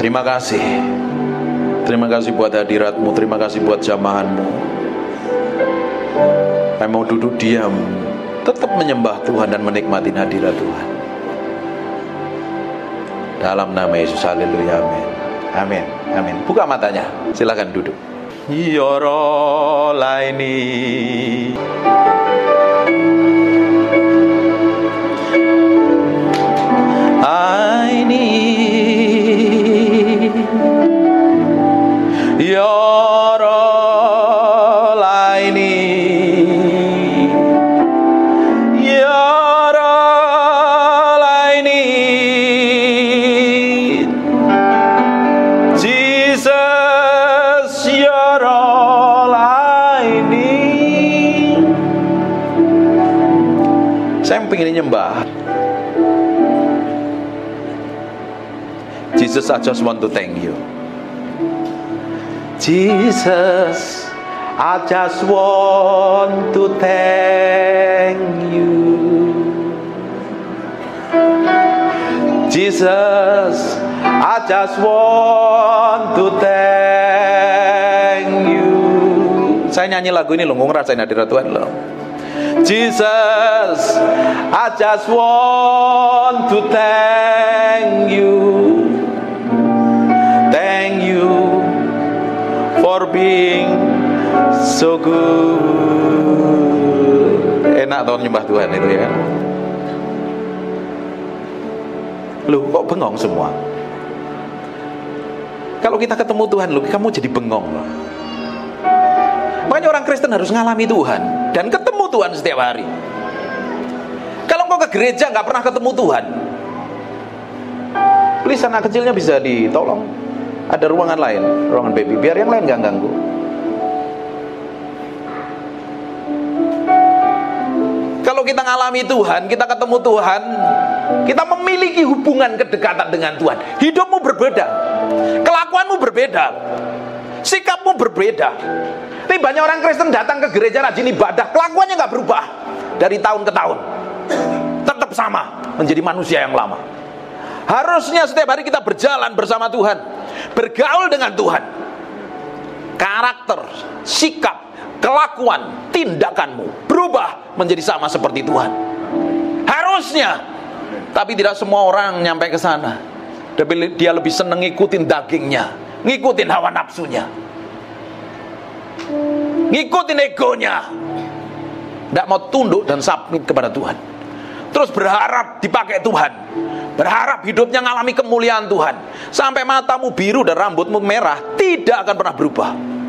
Terima kasih. Terima kasih buat hadiratmu. Terima kasih buat jamahanmu. Siapa yang mau duduk diam Tetap menyembah Tuhan dan menikmati hadirat Tuhan Dalam nama Yesus Haleluya Amin Amin Amin Buka matanya silakan duduk Yoro laini I Jesus, I just want to thank you. Jesus, I just want to thank you. Jesus, I just want to thank you. Saya nyanyi lagu ini loh, ngerasain hadirat Tuhan loh. Jesus, I just want to thank you. Thank you for being so good. Enak tahun nyembah Tuhan itu ya. Lu kok bengong semua? Kalau kita ketemu Tuhan lu kamu jadi bengong Makanya orang Kristen harus ngalami Tuhan dan ke. Tuhan setiap hari kalau engkau ke gereja nggak pernah ketemu Tuhan please anak kecilnya bisa ditolong ada ruangan lain ruangan baby biar yang lain nggak ganggu kalau kita ngalami Tuhan kita ketemu Tuhan kita memiliki hubungan kedekatan dengan Tuhan hidupmu berbeda kelakuanmu berbeda sikapmu berbeda tapi banyak orang Kristen datang ke gereja rajin ibadah, kelakuannya nggak berubah dari tahun ke tahun. Tetap sama, menjadi manusia yang lama. Harusnya setiap hari kita berjalan bersama Tuhan, bergaul dengan Tuhan. Karakter, sikap, kelakuan, tindakanmu berubah menjadi sama seperti Tuhan. Harusnya, tapi tidak semua orang nyampe ke sana. Dia lebih senang ngikutin dagingnya, ngikutin hawa nafsunya ngikutin egonya tidak mau tunduk dan submit kepada Tuhan terus berharap dipakai Tuhan berharap hidupnya mengalami kemuliaan Tuhan sampai matamu biru dan rambutmu merah tidak akan pernah berubah